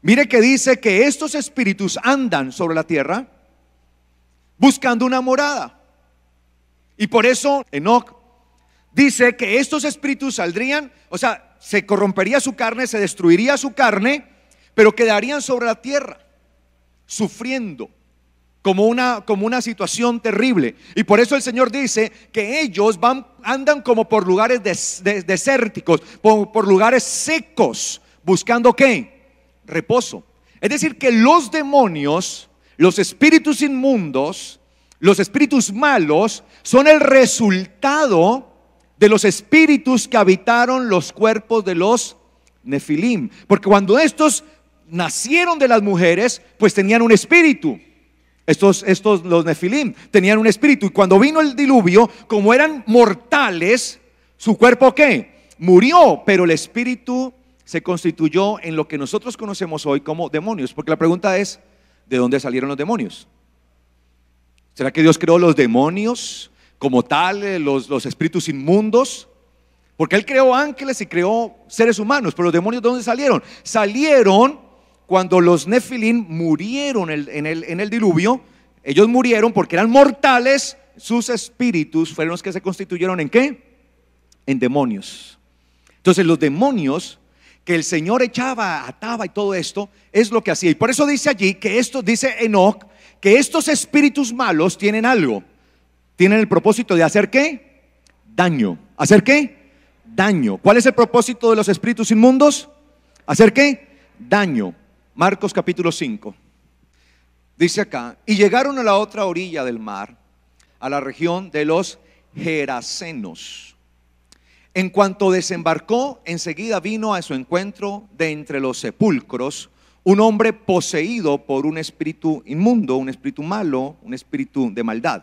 Mire que dice que estos espíritus andan sobre la tierra buscando una morada. Y por eso Enoch dice que estos espíritus saldrían, o sea, se corrompería su carne, se destruiría su carne, pero quedarían sobre la tierra, sufriendo como una, como una situación terrible. Y por eso el Señor dice que ellos van, andan como por lugares desérticos, por, por lugares secos, buscando qué? Reposo. Es decir, que los demonios, los espíritus inmundos, los espíritus malos son el resultado de los espíritus que habitaron los cuerpos de los nefilim. Porque cuando estos nacieron de las mujeres, pues tenían un espíritu. Estos, estos, los nefilim, tenían un espíritu. Y cuando vino el diluvio, como eran mortales, su cuerpo qué? Murió, pero el espíritu se constituyó en lo que nosotros conocemos hoy como demonios. Porque la pregunta es, ¿de dónde salieron los demonios? ¿Será que Dios creó los demonios como tal, eh, los, los espíritus inmundos? Porque Él creó ángeles y creó seres humanos, pero los demonios ¿de dónde salieron? Salieron cuando los nefilín murieron en el, en, el, en el diluvio, ellos murieron porque eran mortales, sus espíritus fueron los que se constituyeron en qué? En demonios. Entonces los demonios que el Señor echaba, ataba y todo esto, es lo que hacía. Y por eso dice allí que esto, dice Enoch, que estos espíritus malos tienen algo. Tienen el propósito de hacer qué? Daño. ¿Hacer qué? Daño. ¿Cuál es el propósito de los espíritus inmundos? ¿Hacer qué? Daño. Marcos capítulo 5. Dice acá, y llegaron a la otra orilla del mar, a la región de los Gerasenos. En cuanto desembarcó, enseguida vino a su encuentro de entre los sepulcros un hombre poseído por un espíritu inmundo, un espíritu malo, un espíritu de maldad,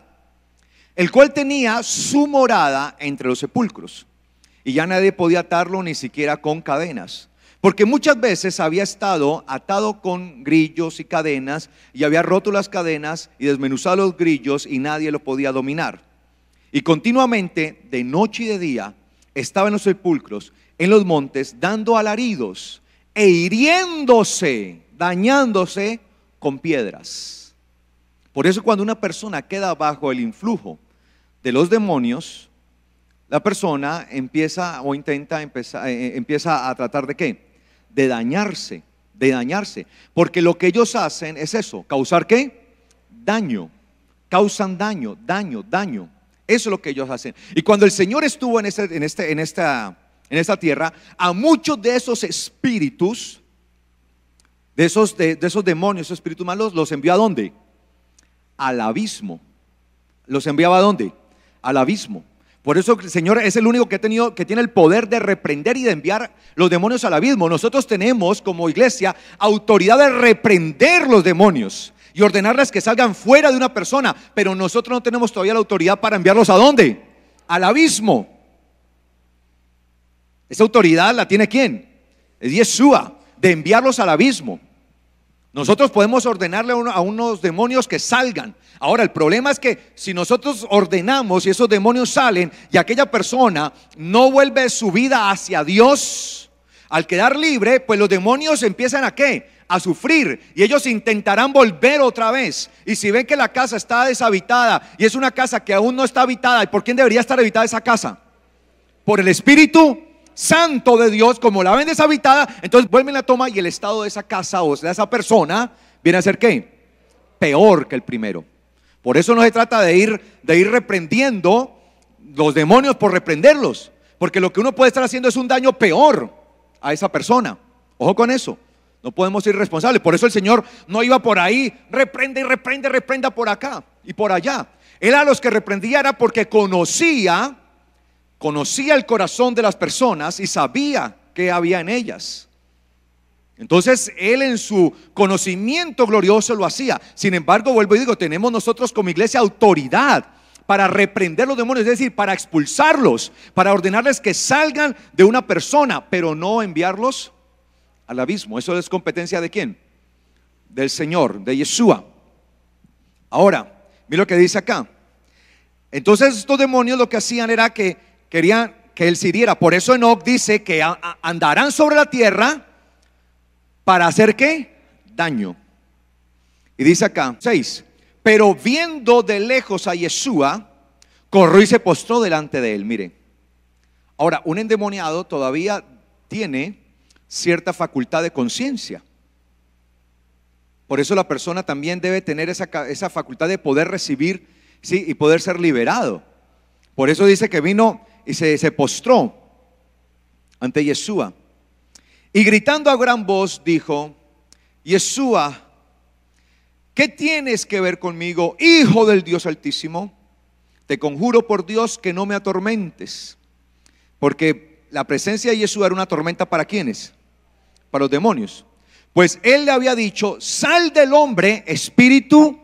el cual tenía su morada entre los sepulcros. Y ya nadie podía atarlo ni siquiera con cadenas, porque muchas veces había estado atado con grillos y cadenas, y había roto las cadenas y desmenuzado los grillos y nadie lo podía dominar. Y continuamente, de noche y de día, estaba en los sepulcros, en los montes, dando alaridos e hiriéndose, dañándose con piedras. Por eso cuando una persona queda bajo el influjo de los demonios, la persona empieza o intenta empezar, eh, eh, empieza a tratar de qué? De dañarse, de dañarse. Porque lo que ellos hacen es eso, causar qué? Daño. Causan daño, daño, daño. Eso es lo que ellos hacen. Y cuando el Señor estuvo en, en, este, en esta en esta tierra, a muchos de esos espíritus, de esos, de, esos demonios, esos espíritus malos, los envió a dónde? Al abismo. ¿Los enviaba a dónde? Al abismo. Por eso el Señor es el único que, ha tenido, que tiene el poder de reprender y de enviar los demonios al abismo. Nosotros tenemos como iglesia autoridad de reprender los demonios y ordenarles que salgan fuera de una persona, pero nosotros no tenemos todavía la autoridad para enviarlos a dónde? Al abismo. Esa autoridad la tiene quién? Es Yeshua, de enviarlos al abismo. Nosotros podemos ordenarle a unos demonios que salgan. Ahora, el problema es que si nosotros ordenamos y esos demonios salen y aquella persona no vuelve su vida hacia Dios, al quedar libre, pues los demonios empiezan a qué? A sufrir. Y ellos intentarán volver otra vez. Y si ven que la casa está deshabitada y es una casa que aún no está habitada, ¿y por quién debería estar habitada esa casa? Por el Espíritu santo de Dios, como la ven deshabitada, entonces vuelven la toma y el estado de esa casa o de esa persona viene a ser qué? Peor que el primero. Por eso no se trata de ir, de ir reprendiendo los demonios por reprenderlos, porque lo que uno puede estar haciendo es un daño peor a esa persona. Ojo con eso. No podemos ir responsables. Por eso el Señor no iba por ahí, reprende y reprende, reprenda por acá y por allá. Él a los que reprendía era porque conocía conocía el corazón de las personas y sabía qué había en ellas. Entonces Él en su conocimiento glorioso lo hacía. Sin embargo, vuelvo y digo, tenemos nosotros como iglesia autoridad para reprender los demonios, es decir, para expulsarlos, para ordenarles que salgan de una persona, pero no enviarlos al abismo. ¿Eso es competencia de quién? Del Señor, de Yeshua. Ahora, mira lo que dice acá. Entonces estos demonios lo que hacían era que Quería que él sirviera. Por eso Enoch dice que andarán sobre la tierra para hacer qué? Daño. Y dice acá, 6. Pero viendo de lejos a Yeshua, corrió y se postró delante de él. Mire, ahora un endemoniado todavía tiene cierta facultad de conciencia. Por eso la persona también debe tener esa, esa facultad de poder recibir ¿sí? y poder ser liberado. Por eso dice que vino y se, postró ante Yeshua. Y gritando a gran voz dijo, Yeshua, ¿qué tienes que ver conmigo, Hijo del Dios Altísimo? Te conjuro por Dios que no me atormentes, porque la presencia de Yeshua era una tormenta para quienes, para los demonios. Pues él le había dicho, sal del hombre, espíritu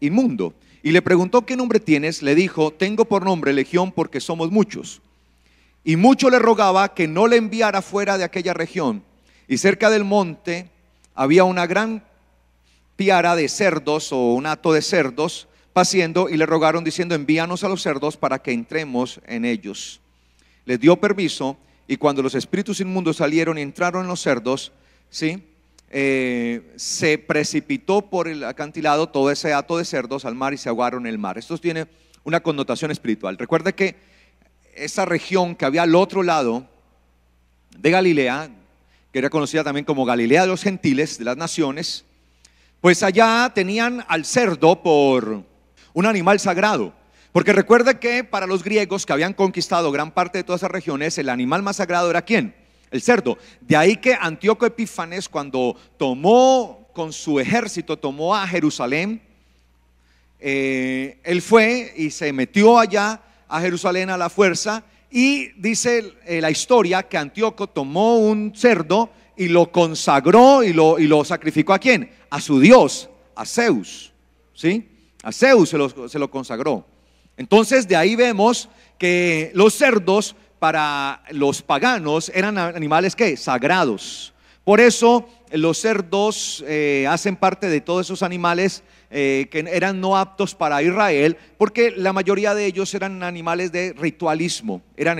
inmundo y le preguntó qué nombre tienes, le dijo, tengo por nombre Legión porque somos muchos. Y mucho le rogaba que no le enviara fuera de aquella región. Y cerca del monte había una gran piara de cerdos o un hato de cerdos paciendo y le rogaron diciendo, envíanos a los cerdos para que entremos en ellos. Les dio permiso y cuando los espíritus inmundos salieron y entraron en los cerdos, ¿sí? Eh, se precipitó por el acantilado todo ese hato de cerdos al mar y se ahogaron en el mar. Esto tiene una connotación espiritual. Recuerde que esa región que había al otro lado de Galilea, que era conocida también como Galilea de los gentiles, de las naciones, pues allá tenían al cerdo por un animal sagrado. Porque recuerde que para los griegos que habían conquistado gran parte de todas esas regiones, el animal más sagrado era quién? cerdo. De ahí que Antíoco Epífanes cuando tomó con su ejército, tomó a Jerusalén, eh, él fue y se metió allá a Jerusalén a la fuerza y dice eh, la historia que Antíoco tomó un cerdo y lo consagró y lo, y lo sacrificó a quién? A su dios, a Zeus. ¿Sí? A Zeus se lo, se lo consagró. Entonces de ahí vemos que los cerdos para los paganos eran animales que sagrados. Por eso los cerdos eh, hacen parte de todos esos animales eh, que eran no aptos para Israel, porque la mayoría de ellos eran animales de ritualismo, eran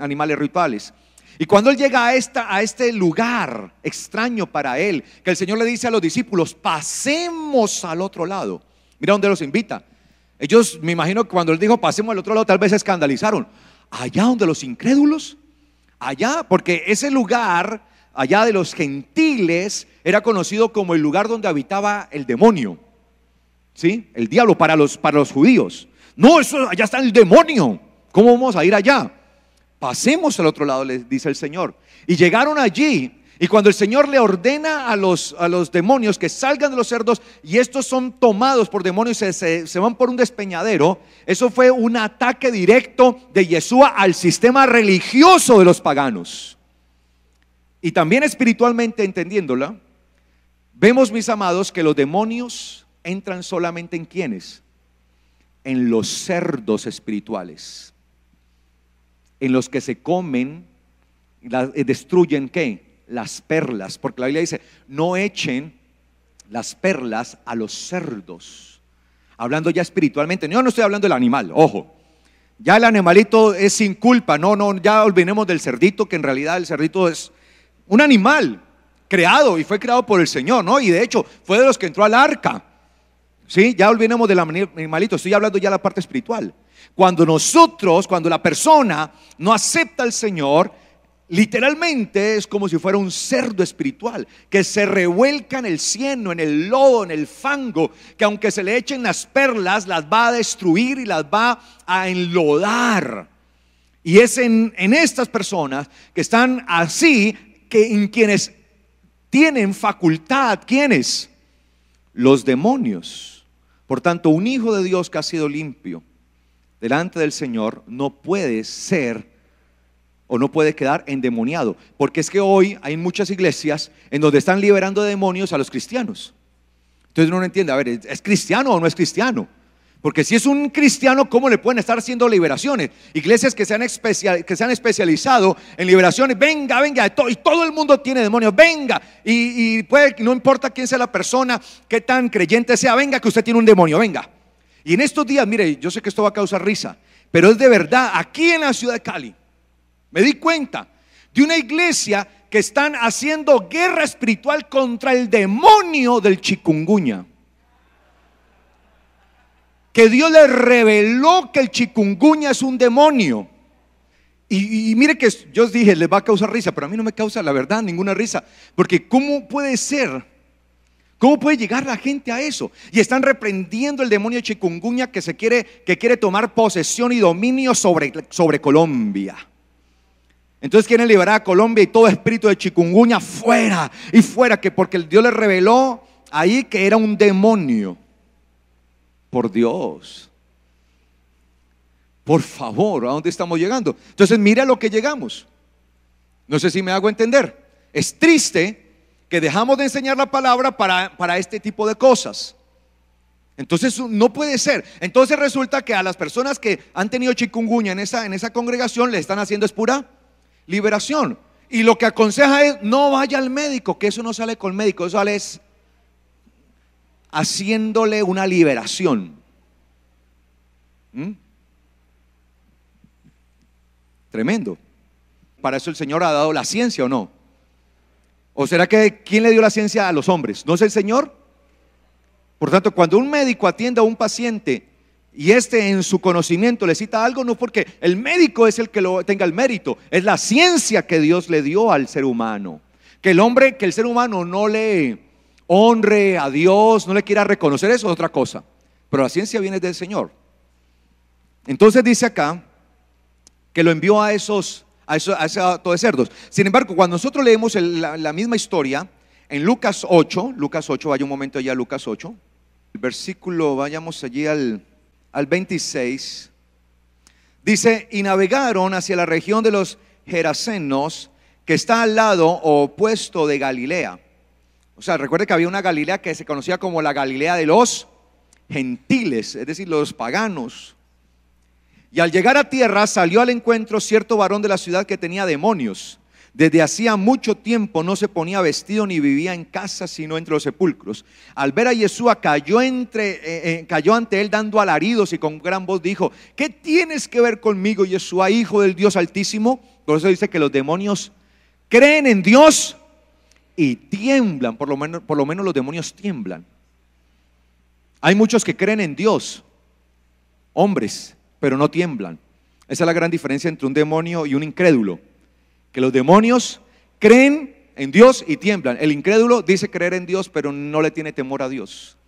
animales rituales. Y cuando él llega a, esta, a este lugar extraño para él, que el Señor le dice a los discípulos, pasemos al otro lado. Mira dónde los invita. Ellos, me imagino que cuando él dijo pasemos al otro lado, tal vez se escandalizaron allá donde los incrédulos, allá, porque ese lugar, allá de los gentiles, era conocido como el lugar donde habitaba el demonio, ¿sí? El diablo para los, para los judíos. No, eso, allá está el demonio. ¿Cómo vamos a ir allá? Pasemos al otro lado, les dice el Señor. Y llegaron allí y cuando el Señor le ordena a los, a los demonios que salgan de los cerdos y estos son tomados por demonios y se, van por un despeñadero, eso fue un ataque directo de Yeshua al sistema religioso de los paganos. Y también espiritualmente entendiéndola, vemos, mis amados, que los demonios entran solamente en quienes? En los cerdos espirituales, en los que se comen, eh, destruyen qué? las perlas, porque la Biblia dice, no echen las perlas a los cerdos. Hablando ya espiritualmente, yo no estoy hablando del animal, ojo. Ya el animalito es sin culpa, no, no, ya olvidemos del cerdito, que en realidad el cerdito es un animal creado y fue creado por el Señor, ¿no? Y de hecho fue de los que entró al arca. ¿Sí? Ya olvidemos del animalito, estoy hablando ya de la parte espiritual. Cuando nosotros, cuando la persona no acepta al Señor, Literalmente es como si fuera un cerdo espiritual que se revuelca en el cieno, en el lodo, en el fango, que aunque se le echen las perlas, las va a destruir y las va a enlodar. Y es en, estas personas que están así, que en quienes tienen facultad, ¿quiénes? Los demonios. Por tanto, un hijo de Dios que ha sido limpio delante del Señor no puede ser o no puede quedar endemoniado. Porque es que hoy hay muchas iglesias en donde están liberando demonios a los cristianos. Entonces uno no entiende, a ver, ¿es cristiano o no es cristiano? Porque si es un cristiano, ¿cómo le pueden estar haciendo liberaciones? Iglesias que se han, que se han especializado en liberaciones, venga, venga, y todo el mundo tiene demonios, venga, y, y puede, no importa quién sea la persona, qué tan creyente sea, venga que usted tiene un demonio, venga. Y en estos días, mire, yo sé que esto va a causar risa, pero es de verdad, aquí en la ciudad de Cali, me di cuenta de una iglesia que están haciendo guerra espiritual contra el demonio del chikunguña Que Dios le reveló que el chikunguña es un demonio. Y, mire que yo dije, les va a causar risa, pero a mí no me causa la verdad ninguna risa. Porque ¿cómo puede ser? ¿Cómo puede llegar la gente a eso? Y están reprendiendo el demonio chikunguña que, se quiere, que quiere tomar posesión y dominio sobre, sobre Colombia. Entonces quieren liberar a Colombia y todo espíritu de chikungunya fuera y fuera, que porque Dios le reveló ahí que era un demonio. Por Dios. Por favor, ¿a dónde estamos llegando? Entonces mira lo que llegamos. No sé si me hago entender. Es triste que dejamos de enseñar la palabra para, para este tipo de cosas. Entonces no puede ser. Entonces resulta que a las personas que han tenido chikungunya en esa, en esa congregación le están haciendo espura liberación. Y lo que aconseja es no vaya al médico, que eso no sale con el médico, eso sale haciéndole una liberación. ¿Mm? Tremendo. Para eso el Señor ha dado la ciencia o no. ¿O será que quién le dio la ciencia a los hombres? ¿No es el Señor? Por tanto, cuando un médico atienda a un paciente y este en su conocimiento le cita algo, no porque el médico es el que lo tenga el mérito, es la ciencia que Dios le dio al ser humano. Que el hombre, que el ser humano no le honre a Dios, no le quiera reconocer eso, es otra cosa. Pero la ciencia viene del Señor. Entonces dice acá que lo envió a esos, a esos, a de cerdos. Sin embargo, cuando nosotros leemos la, misma historia en Lucas 8, Lucas 8, vaya un momento allá, Lucas 8, el versículo, vayamos allí al al 26, dice, y navegaron hacia la región de los Gerasenos, que está al lado o opuesto de Galilea. O sea, recuerde que había una Galilea que se conocía como la Galilea de los gentiles, es decir, los paganos. Y al llegar a tierra salió al encuentro cierto varón de la ciudad que tenía demonios desde hacía mucho tiempo no se ponía vestido ni vivía en casa, sino entre los sepulcros. Al ver a Yeshua cayó, entre, eh, eh, cayó ante él dando alaridos y con gran voz dijo, ¿qué tienes que ver conmigo, Yeshua, hijo del Dios altísimo? Por eso dice que los demonios creen en Dios y tiemblan, por lo menos, por lo menos los demonios tiemblan. Hay muchos que creen en Dios, hombres, pero no tiemblan. Esa es la gran diferencia entre un demonio y un incrédulo que los demonios creen en Dios y tiemblan. El incrédulo dice creer en Dios, pero no le tiene temor a Dios.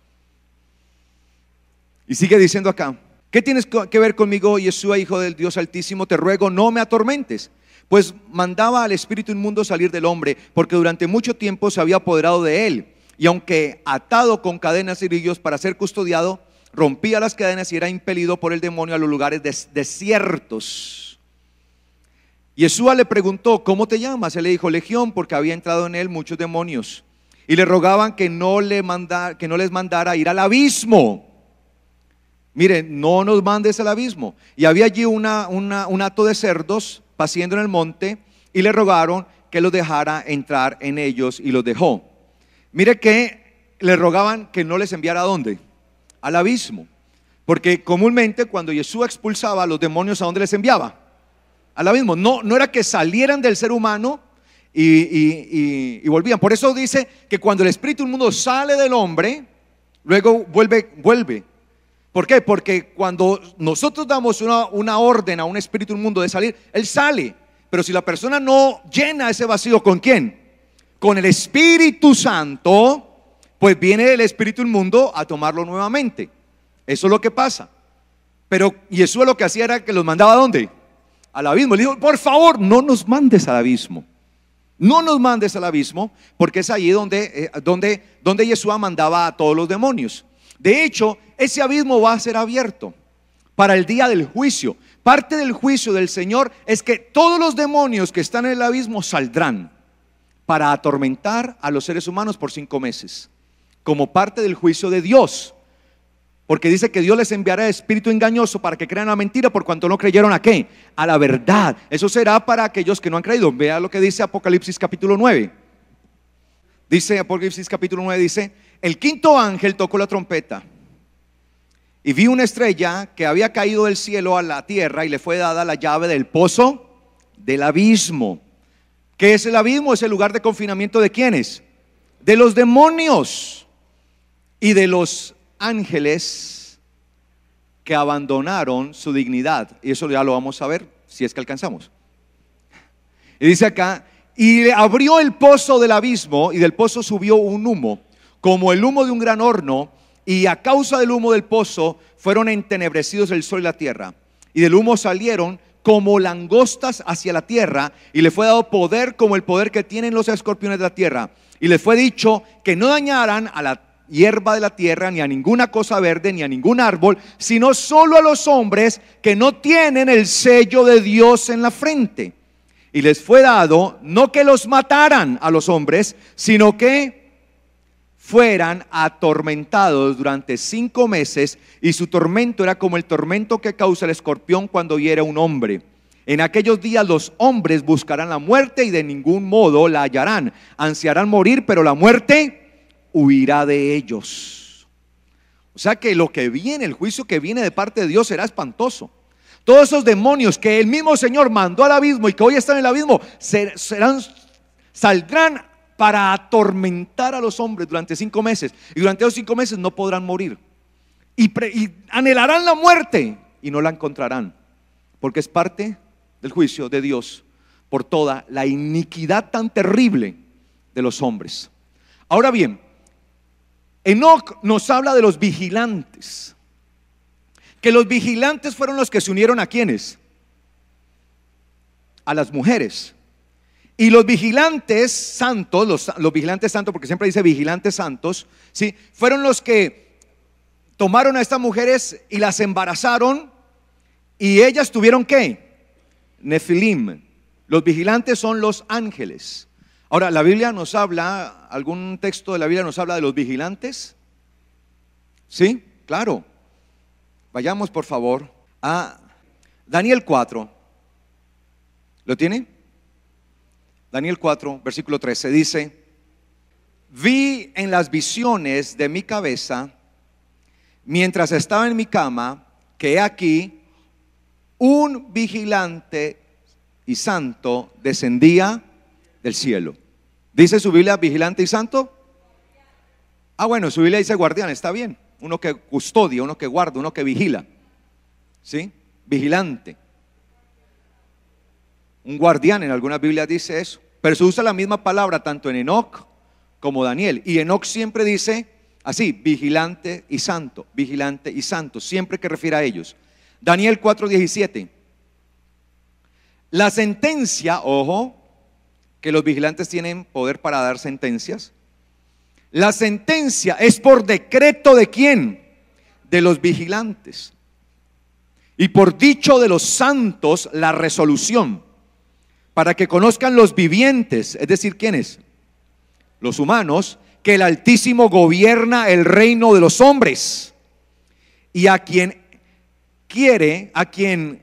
Y sigue diciendo acá, ¿qué tienes que ver conmigo, Yeshua, Hijo del Dios Altísimo? Te ruego, no me atormentes. Pues mandaba al espíritu inmundo salir del hombre, porque durante mucho tiempo se había apoderado de él. Y aunque atado con cadenas y grillos para ser custodiado, rompía las cadenas y era impelido por el demonio a los lugares desiertos Yeshua le preguntó, ¿cómo te llamas? Él le dijo, Legión, porque había entrado en él muchos demonios. Y le rogaban que no, les mandara ir al abismo. Miren, no nos mandes al abismo. Y había allí un hato de cerdos paseando en el monte y le rogaron que los dejara entrar en ellos y los dejó. Mire que le rogaban que no les enviara a dónde? Al abismo. Porque comúnmente cuando Jesús expulsaba a los demonios, ¿a dónde les enviaba? mismo. No, no era que salieran del ser humano y, volvían. Por eso dice que cuando el espíritu Mundo sale del hombre, luego vuelve, vuelve. ¿Por qué? Porque cuando nosotros damos una, orden a un espíritu Mundo de salir, él sale. Pero si la persona no llena ese vacío, ¿con quién? Con el Espíritu Santo, pues viene el espíritu inmundo a tomarlo nuevamente. Eso es lo que pasa. Pero Jesús lo que hacía era que los mandaba a dónde? al abismo. Le dijo, por favor, no nos mandes al abismo. No nos mandes al abismo, porque es allí donde, eh, donde, donde Yeshua mandaba a todos los demonios. De hecho, ese abismo va a ser abierto para el día del juicio. Parte del juicio del Señor es que todos los demonios que están en el abismo saldrán para atormentar a los seres humanos por cinco meses, como parte del juicio de Dios. Porque dice que Dios les enviará espíritu engañoso para que crean la mentira por cuanto no creyeron a qué? A la verdad. Eso será para aquellos que no han creído. Vea lo que dice Apocalipsis capítulo 9. Dice Apocalipsis capítulo 9, dice, el quinto ángel tocó la trompeta y vi una estrella que había caído del cielo a la tierra y le fue dada la llave del pozo del abismo. ¿Qué es el abismo? Es el lugar de confinamiento de quienes? De los demonios y de los ángeles que abandonaron su dignidad. Y eso ya lo vamos a ver si es que alcanzamos. Y dice acá, y le abrió el pozo del abismo y del pozo subió un humo, como el humo de un gran horno, y a causa del humo del pozo fueron entenebrecidos el sol y la tierra. Y del humo salieron como langostas hacia la tierra, y le fue dado poder como el poder que tienen los escorpiones de la tierra. Y le fue dicho que no dañaran a la hierba de la tierra, ni a ninguna cosa verde, ni a ningún árbol, sino solo a los hombres que no tienen el sello de Dios en la frente. Y les fue dado no que los mataran a los hombres, sino que fueran atormentados durante cinco meses y su tormento era como el tormento que causa el escorpión cuando hiere a un hombre. En aquellos días los hombres buscarán la muerte y de ningún modo la hallarán. Ansiarán morir, pero la muerte huirá de ellos. O sea que lo que viene, el juicio que viene de parte de Dios será espantoso. Todos esos demonios que el mismo Señor mandó al abismo y que hoy están en el abismo, serán, saldrán para atormentar a los hombres durante cinco meses. Y durante esos cinco meses no podrán morir. y anhelarán la muerte y no la encontrarán. Porque es parte del juicio de Dios por toda la iniquidad tan terrible de los hombres. Ahora bien, Enoch nos habla de los vigilantes. Que los vigilantes fueron los que se unieron a quienes? A las mujeres. Y los vigilantes santos, los, vigilantes santos, porque siempre dice vigilantes santos, ¿sí? fueron los que tomaron a estas mujeres y las embarazaron y ellas tuvieron qué? Nefilim. Los vigilantes son los ángeles. Ahora, la Biblia nos habla, algún texto de la Biblia nos habla de los vigilantes. Sí, claro. Vayamos, por favor, a Daniel 4. ¿Lo tiene? Daniel 4, versículo 13, dice, vi en las visiones de mi cabeza, mientras estaba en mi cama, que aquí un vigilante y santo descendía del cielo. ¿Dice su Biblia vigilante y santo? Ah, bueno, su Biblia dice guardián, está bien. Uno que custodia, uno que guarda, uno que vigila. ¿Sí? Vigilante. Un guardián en algunas Biblias dice eso. Pero se usa la misma palabra tanto en Enoch como Daniel. Y Enoch siempre dice así, vigilante y santo, vigilante y santo, siempre que refiere a ellos. Daniel 4:17. La sentencia, ojo, que los vigilantes tienen poder para dar sentencias. La sentencia es por decreto de quién? De los vigilantes. Y por dicho de los santos, la resolución. Para que conozcan los vivientes, es decir, ¿quiénes? Los humanos, que el Altísimo gobierna el reino de los hombres. Y a quien quiere, a quien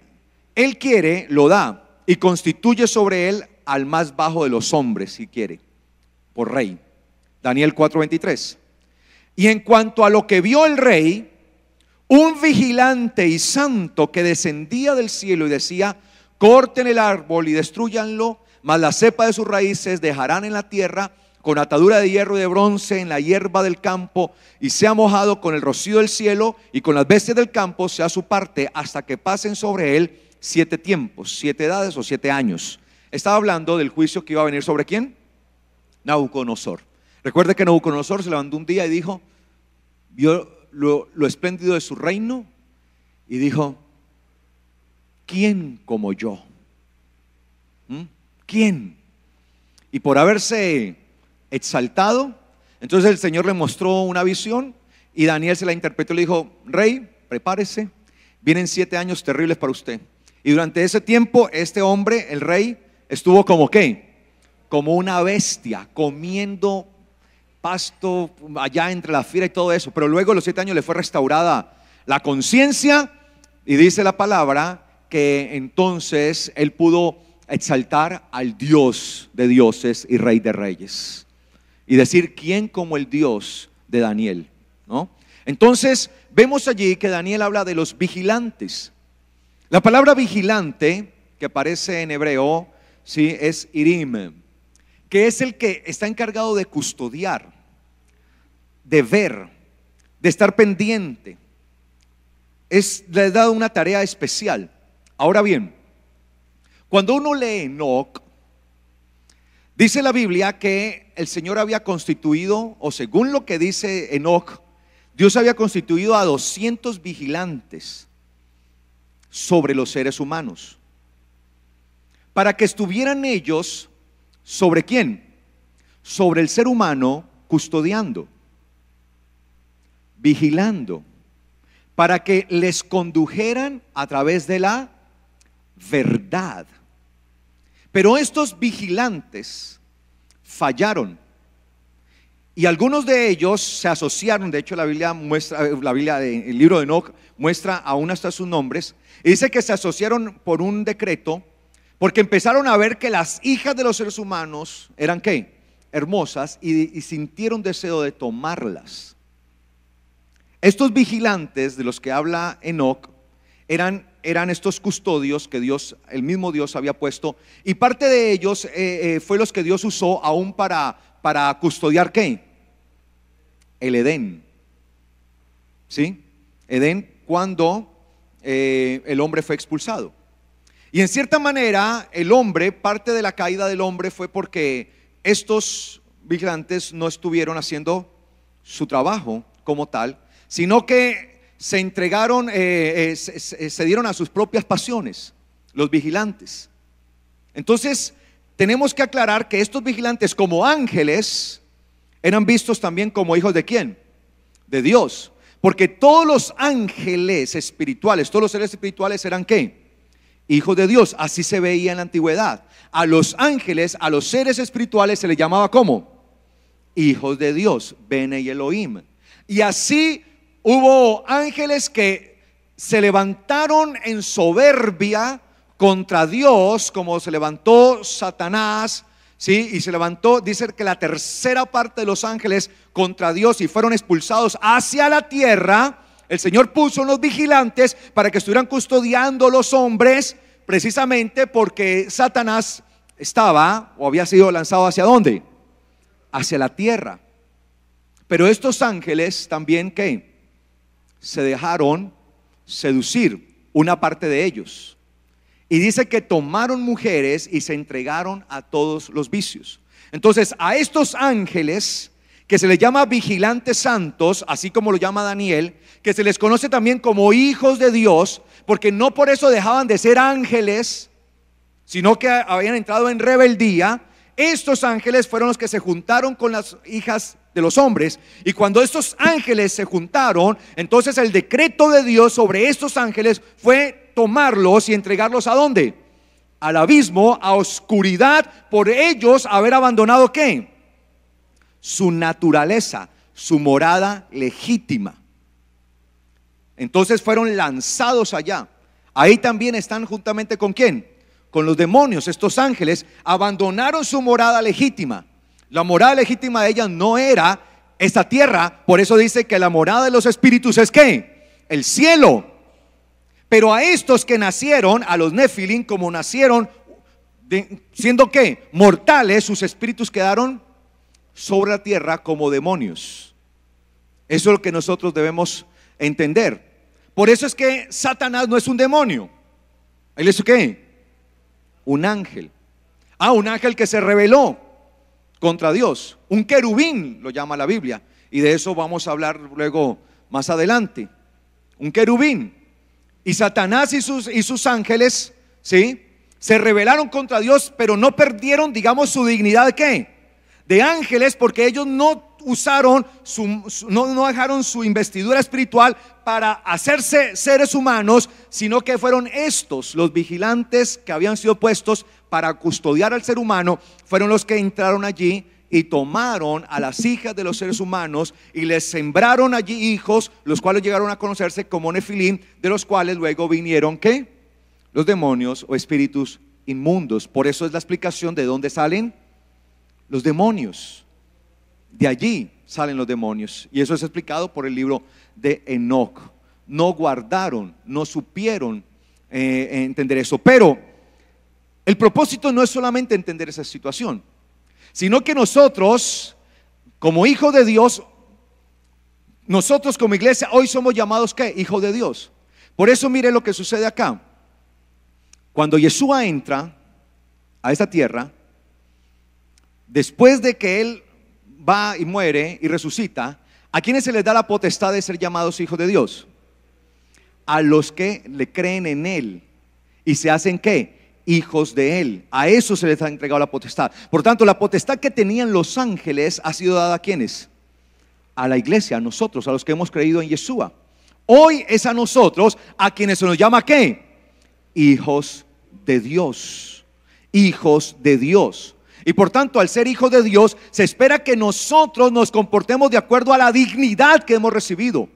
Él quiere, lo da. Y constituye sobre Él al más bajo de los hombres, si quiere, por rey. Daniel 4:23. Y en cuanto a lo que vio el rey, un vigilante y santo que descendía del cielo y decía, corten el árbol y destruyanlo, mas la cepa de sus raíces dejarán en la tierra con atadura de hierro y de bronce en la hierba del campo, y sea mojado con el rocío del cielo, y con las bestias del campo sea su parte, hasta que pasen sobre él siete tiempos, siete edades o siete años estaba hablando del juicio que iba a venir sobre quién? Nabucodonosor. Recuerde que Nabucodonosor se levantó un día y dijo, vio lo, lo espléndido de su reino y dijo, ¿quién como yo? ¿Mm? ¿Quién? Y por haberse exaltado, entonces el Señor le mostró una visión y Daniel se la interpretó y le dijo, rey, prepárese, vienen siete años terribles para usted. Y durante ese tiempo este hombre, el rey, estuvo como qué? Como una bestia, comiendo pasto allá entre la fiera y todo eso. Pero luego a los siete años le fue restaurada la conciencia y dice la palabra que entonces él pudo exaltar al Dios de dioses y Rey de reyes. Y decir, ¿quién como el Dios de Daniel? ¿No? Entonces, vemos allí que Daniel habla de los vigilantes. La palabra vigilante, que aparece en hebreo, ¿sí? es Irim, que es el que está encargado de custodiar, de ver, de estar pendiente. Es, le he dado una tarea especial. Ahora bien, cuando uno lee Enoch, dice la Biblia que el Señor había constituido, o según lo que dice Enoch, Dios había constituido a 200 vigilantes sobre los seres humanos para que estuvieran ellos sobre quién? Sobre el ser humano custodiando, vigilando, para que les condujeran a través de la verdad. Pero estos vigilantes fallaron. Y algunos de ellos se asociaron, de hecho la Biblia muestra, la Biblia, el libro de Enoch muestra aún hasta sus nombres, y dice que se asociaron por un decreto porque empezaron a ver que las hijas de los seres humanos eran qué? Hermosas y, sintieron deseo de tomarlas. Estos vigilantes de los que habla Enoch eran, eran estos custodios que Dios, el mismo Dios había puesto, y parte de ellos eh, eh, fue los que Dios usó aún para, para custodiar qué? El Edén. ¿Sí? Edén cuando eh, el hombre fue expulsado. Y en cierta manera, el hombre, parte de la caída del hombre fue porque estos vigilantes no estuvieron haciendo su trabajo como tal, sino que se entregaron, eh, eh, se, se dieron a sus propias pasiones, los vigilantes. Entonces, tenemos que aclarar que estos vigilantes como ángeles eran vistos también como hijos de quién? De Dios. Porque todos los ángeles espirituales, todos los seres espirituales eran qué? hijos de Dios. Así se veía en la antigüedad. A los ángeles, a los seres espirituales se les llamaba como hijos de Dios, Bene y Elohim. Y así hubo ángeles que se levantaron en soberbia contra Dios, como se levantó Satanás, ¿sí? Y se levantó, dice que la tercera parte de los ángeles contra Dios y fueron expulsados hacia la tierra el Señor puso unos vigilantes para que estuvieran custodiando los hombres, precisamente porque Satanás estaba o había sido lanzado hacia dónde? Hacia la tierra. Pero estos ángeles también que se dejaron seducir una parte de ellos. Y dice que tomaron mujeres y se entregaron a todos los vicios. Entonces a estos ángeles que se les llama vigilantes santos, así como lo llama Daniel, que se les conoce también como hijos de Dios, porque no por eso dejaban de ser ángeles, sino que habían entrado en rebeldía. Estos ángeles fueron los que se juntaron con las hijas de los hombres. Y cuando estos ángeles se juntaron, entonces el decreto de Dios sobre estos ángeles fue tomarlos y entregarlos a dónde? Al abismo, a oscuridad, por ellos haber abandonado qué? su naturaleza, su morada legítima. Entonces fueron lanzados allá. Ahí también están juntamente con quién? Con los demonios. Estos ángeles abandonaron su morada legítima. La morada legítima de ellas no era esta tierra. Por eso dice que la morada de los espíritus es qué? El cielo. Pero a estos que nacieron, a los Nefilim, como nacieron, siendo que mortales, sus espíritus quedaron sobre la tierra como demonios. Eso es lo que nosotros debemos entender. Por eso es que Satanás no es un demonio. ¿Él es qué? Un ángel. Ah, un ángel que se rebeló contra Dios. Un querubín lo llama la Biblia. Y de eso vamos a hablar luego más adelante. Un querubín. Y Satanás y sus, y sus ángeles, ¿sí? Se rebelaron contra Dios, pero no perdieron, digamos, su dignidad, ¿qué? de ángeles porque ellos no usaron, no, dejaron su investidura espiritual para hacerse seres humanos, sino que fueron estos, los vigilantes que habían sido puestos para custodiar al ser humano, fueron los que entraron allí y tomaron a las hijas de los seres humanos y les sembraron allí hijos, los cuales llegaron a conocerse como Nefilín, de los cuales luego vinieron ¿qué? Los demonios o espíritus inmundos. Por eso es la explicación de dónde salen los demonios. De allí salen los demonios. Y eso es explicado por el libro de Enoch. No guardaron, no supieron eh, entender eso. Pero el propósito no es solamente entender esa situación, sino que nosotros, como hijo de Dios, nosotros como iglesia hoy somos llamados ¿qué? Hijo de Dios. Por eso mire lo que sucede acá. Cuando Yeshua entra a esta tierra, después de que Él va y muere y resucita, ¿a quiénes se les da la potestad de ser llamados hijos de Dios? A los que le creen en Él y se hacen qué? Hijos de Él. A eso se les ha entregado la potestad. Por tanto, la potestad que tenían los ángeles ha sido dada a quienes? A la iglesia, a nosotros, a los que hemos creído en Yeshua. Hoy es a nosotros a quienes se nos llama qué? Hijos de Dios. Hijos de Dios. Y por tanto, al ser hijo de Dios, se espera que nosotros nos comportemos de acuerdo a la dignidad que hemos recibido.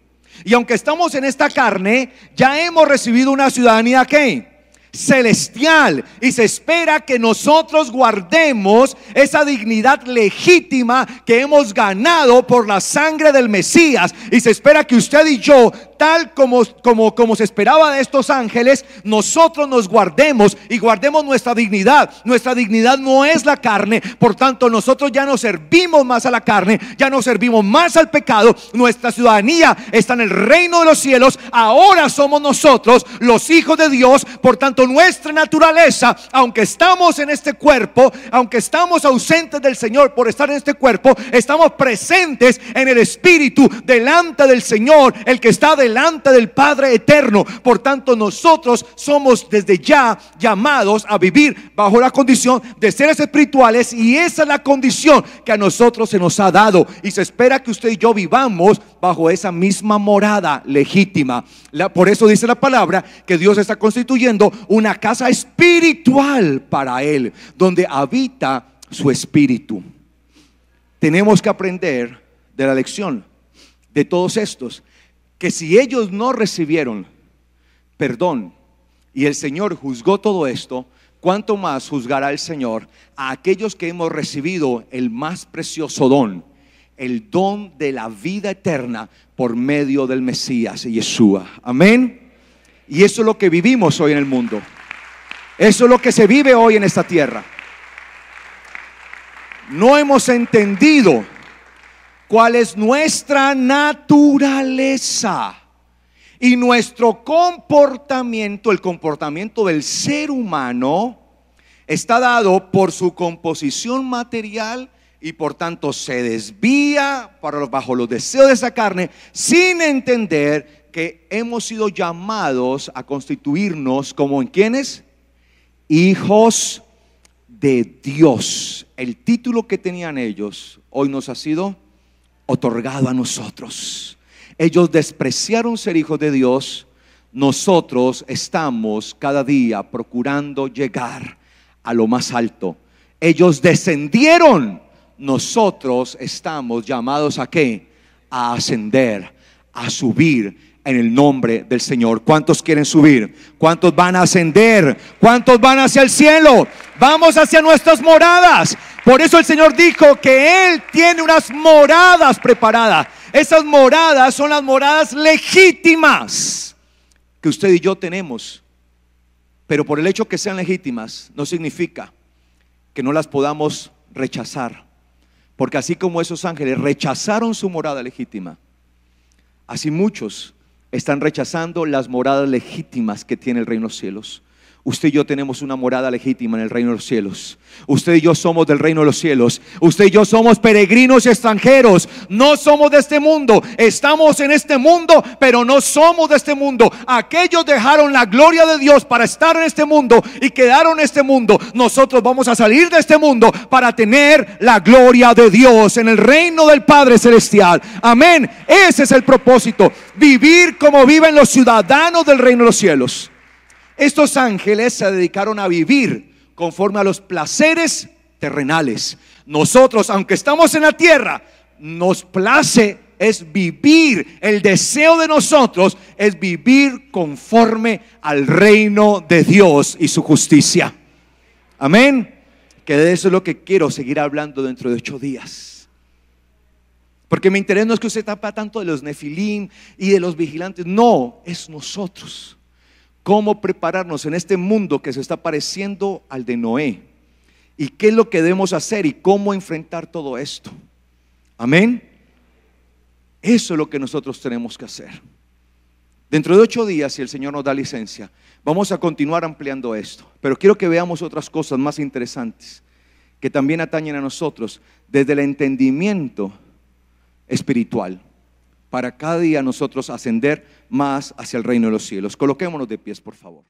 Y aunque estamos en esta carne, ya hemos recibido una ciudadanía que celestial y se espera que nosotros guardemos esa dignidad legítima que hemos ganado por la sangre del Mesías y se espera que usted y yo tal como, como, como se esperaba de estos ángeles, nosotros nos guardemos y guardemos nuestra dignidad. Nuestra dignidad no es la carne, por tanto nosotros ya no servimos más a la carne, ya no servimos más al pecado. Nuestra ciudadanía está en el reino de los cielos, ahora somos nosotros los hijos de Dios, por tanto nuestra naturaleza, aunque estamos en este cuerpo, aunque estamos ausentes del Señor por estar en este cuerpo, estamos presentes en el Espíritu delante del Señor, el que está delante del Padre eterno. Por tanto, nosotros somos desde ya llamados a vivir bajo la condición de seres espirituales y esa es la condición que a nosotros se nos ha dado y se espera que usted y yo vivamos bajo esa misma morada legítima. por eso dice la palabra que Dios está constituyendo una casa espiritual para Él, donde habita su espíritu. Tenemos que aprender de la lección de todos estos, que si ellos no recibieron perdón y el Señor juzgó todo esto, ¿cuánto más juzgará el Señor a aquellos que hemos recibido el más precioso don, el don de la vida eterna por medio del Mesías Yeshua? Amén. Y eso es lo que vivimos hoy en el mundo. Eso es lo que se vive hoy en esta tierra. No hemos entendido cuál es nuestra naturaleza y nuestro comportamiento, el comportamiento del ser humano, está dado por su composición material y por tanto se desvía para bajo los deseos de esa carne sin entender que hemos sido llamados a constituirnos como en quienes? Hijos de Dios. El título que tenían ellos hoy nos ha sido otorgado a nosotros. Ellos despreciaron ser hijos de Dios. Nosotros estamos cada día procurando llegar a lo más alto. Ellos descendieron. Nosotros estamos llamados a qué? A ascender, a subir en el nombre del Señor. ¿Cuántos quieren subir? ¿Cuántos van a ascender? ¿Cuántos van hacia el cielo? Vamos hacia nuestras moradas. Por eso el Señor dijo que Él tiene unas moradas preparadas. Esas moradas son las moradas legítimas que usted y yo tenemos. Pero por el hecho que sean legítimas no significa que no las podamos rechazar. Porque así como esos ángeles rechazaron su morada legítima, así muchos están rechazando las moradas legítimas que tiene el reino de los cielos. Usted y yo tenemos una morada legítima en el reino de los cielos. Usted y yo somos del reino de los cielos. Usted y yo somos peregrinos extranjeros. No somos de este mundo. Estamos en este mundo, pero no somos de este mundo. Aquellos dejaron la gloria de Dios para estar en este mundo y quedaron en este mundo. Nosotros vamos a salir de este mundo para tener la gloria de Dios en el reino del Padre Celestial. Amén. Ese es el propósito. Vivir como viven los ciudadanos del reino de los cielos. Estos ángeles se dedicaron a vivir conforme a los placeres terrenales. Nosotros, aunque estamos en la tierra, nos place es vivir, el deseo de nosotros es vivir conforme al reino de Dios y su justicia. Amén. Que de eso es lo que quiero seguir hablando dentro de ocho días. Porque mi interés no es que usted tapa tanto de los nefilim y de los vigilantes, no, es nosotros cómo prepararnos en este mundo que se está pareciendo al de Noé. ¿Y qué es lo que debemos hacer y cómo enfrentar todo esto? Amén. Eso es lo que nosotros tenemos que hacer. Dentro de ocho días, si el Señor nos da licencia, vamos a continuar ampliando esto. Pero quiero que veamos otras cosas más interesantes que también atañen a nosotros desde el entendimiento espiritual para cada día nosotros ascender más hacia el reino de los cielos. Coloquémonos de pies, por favor.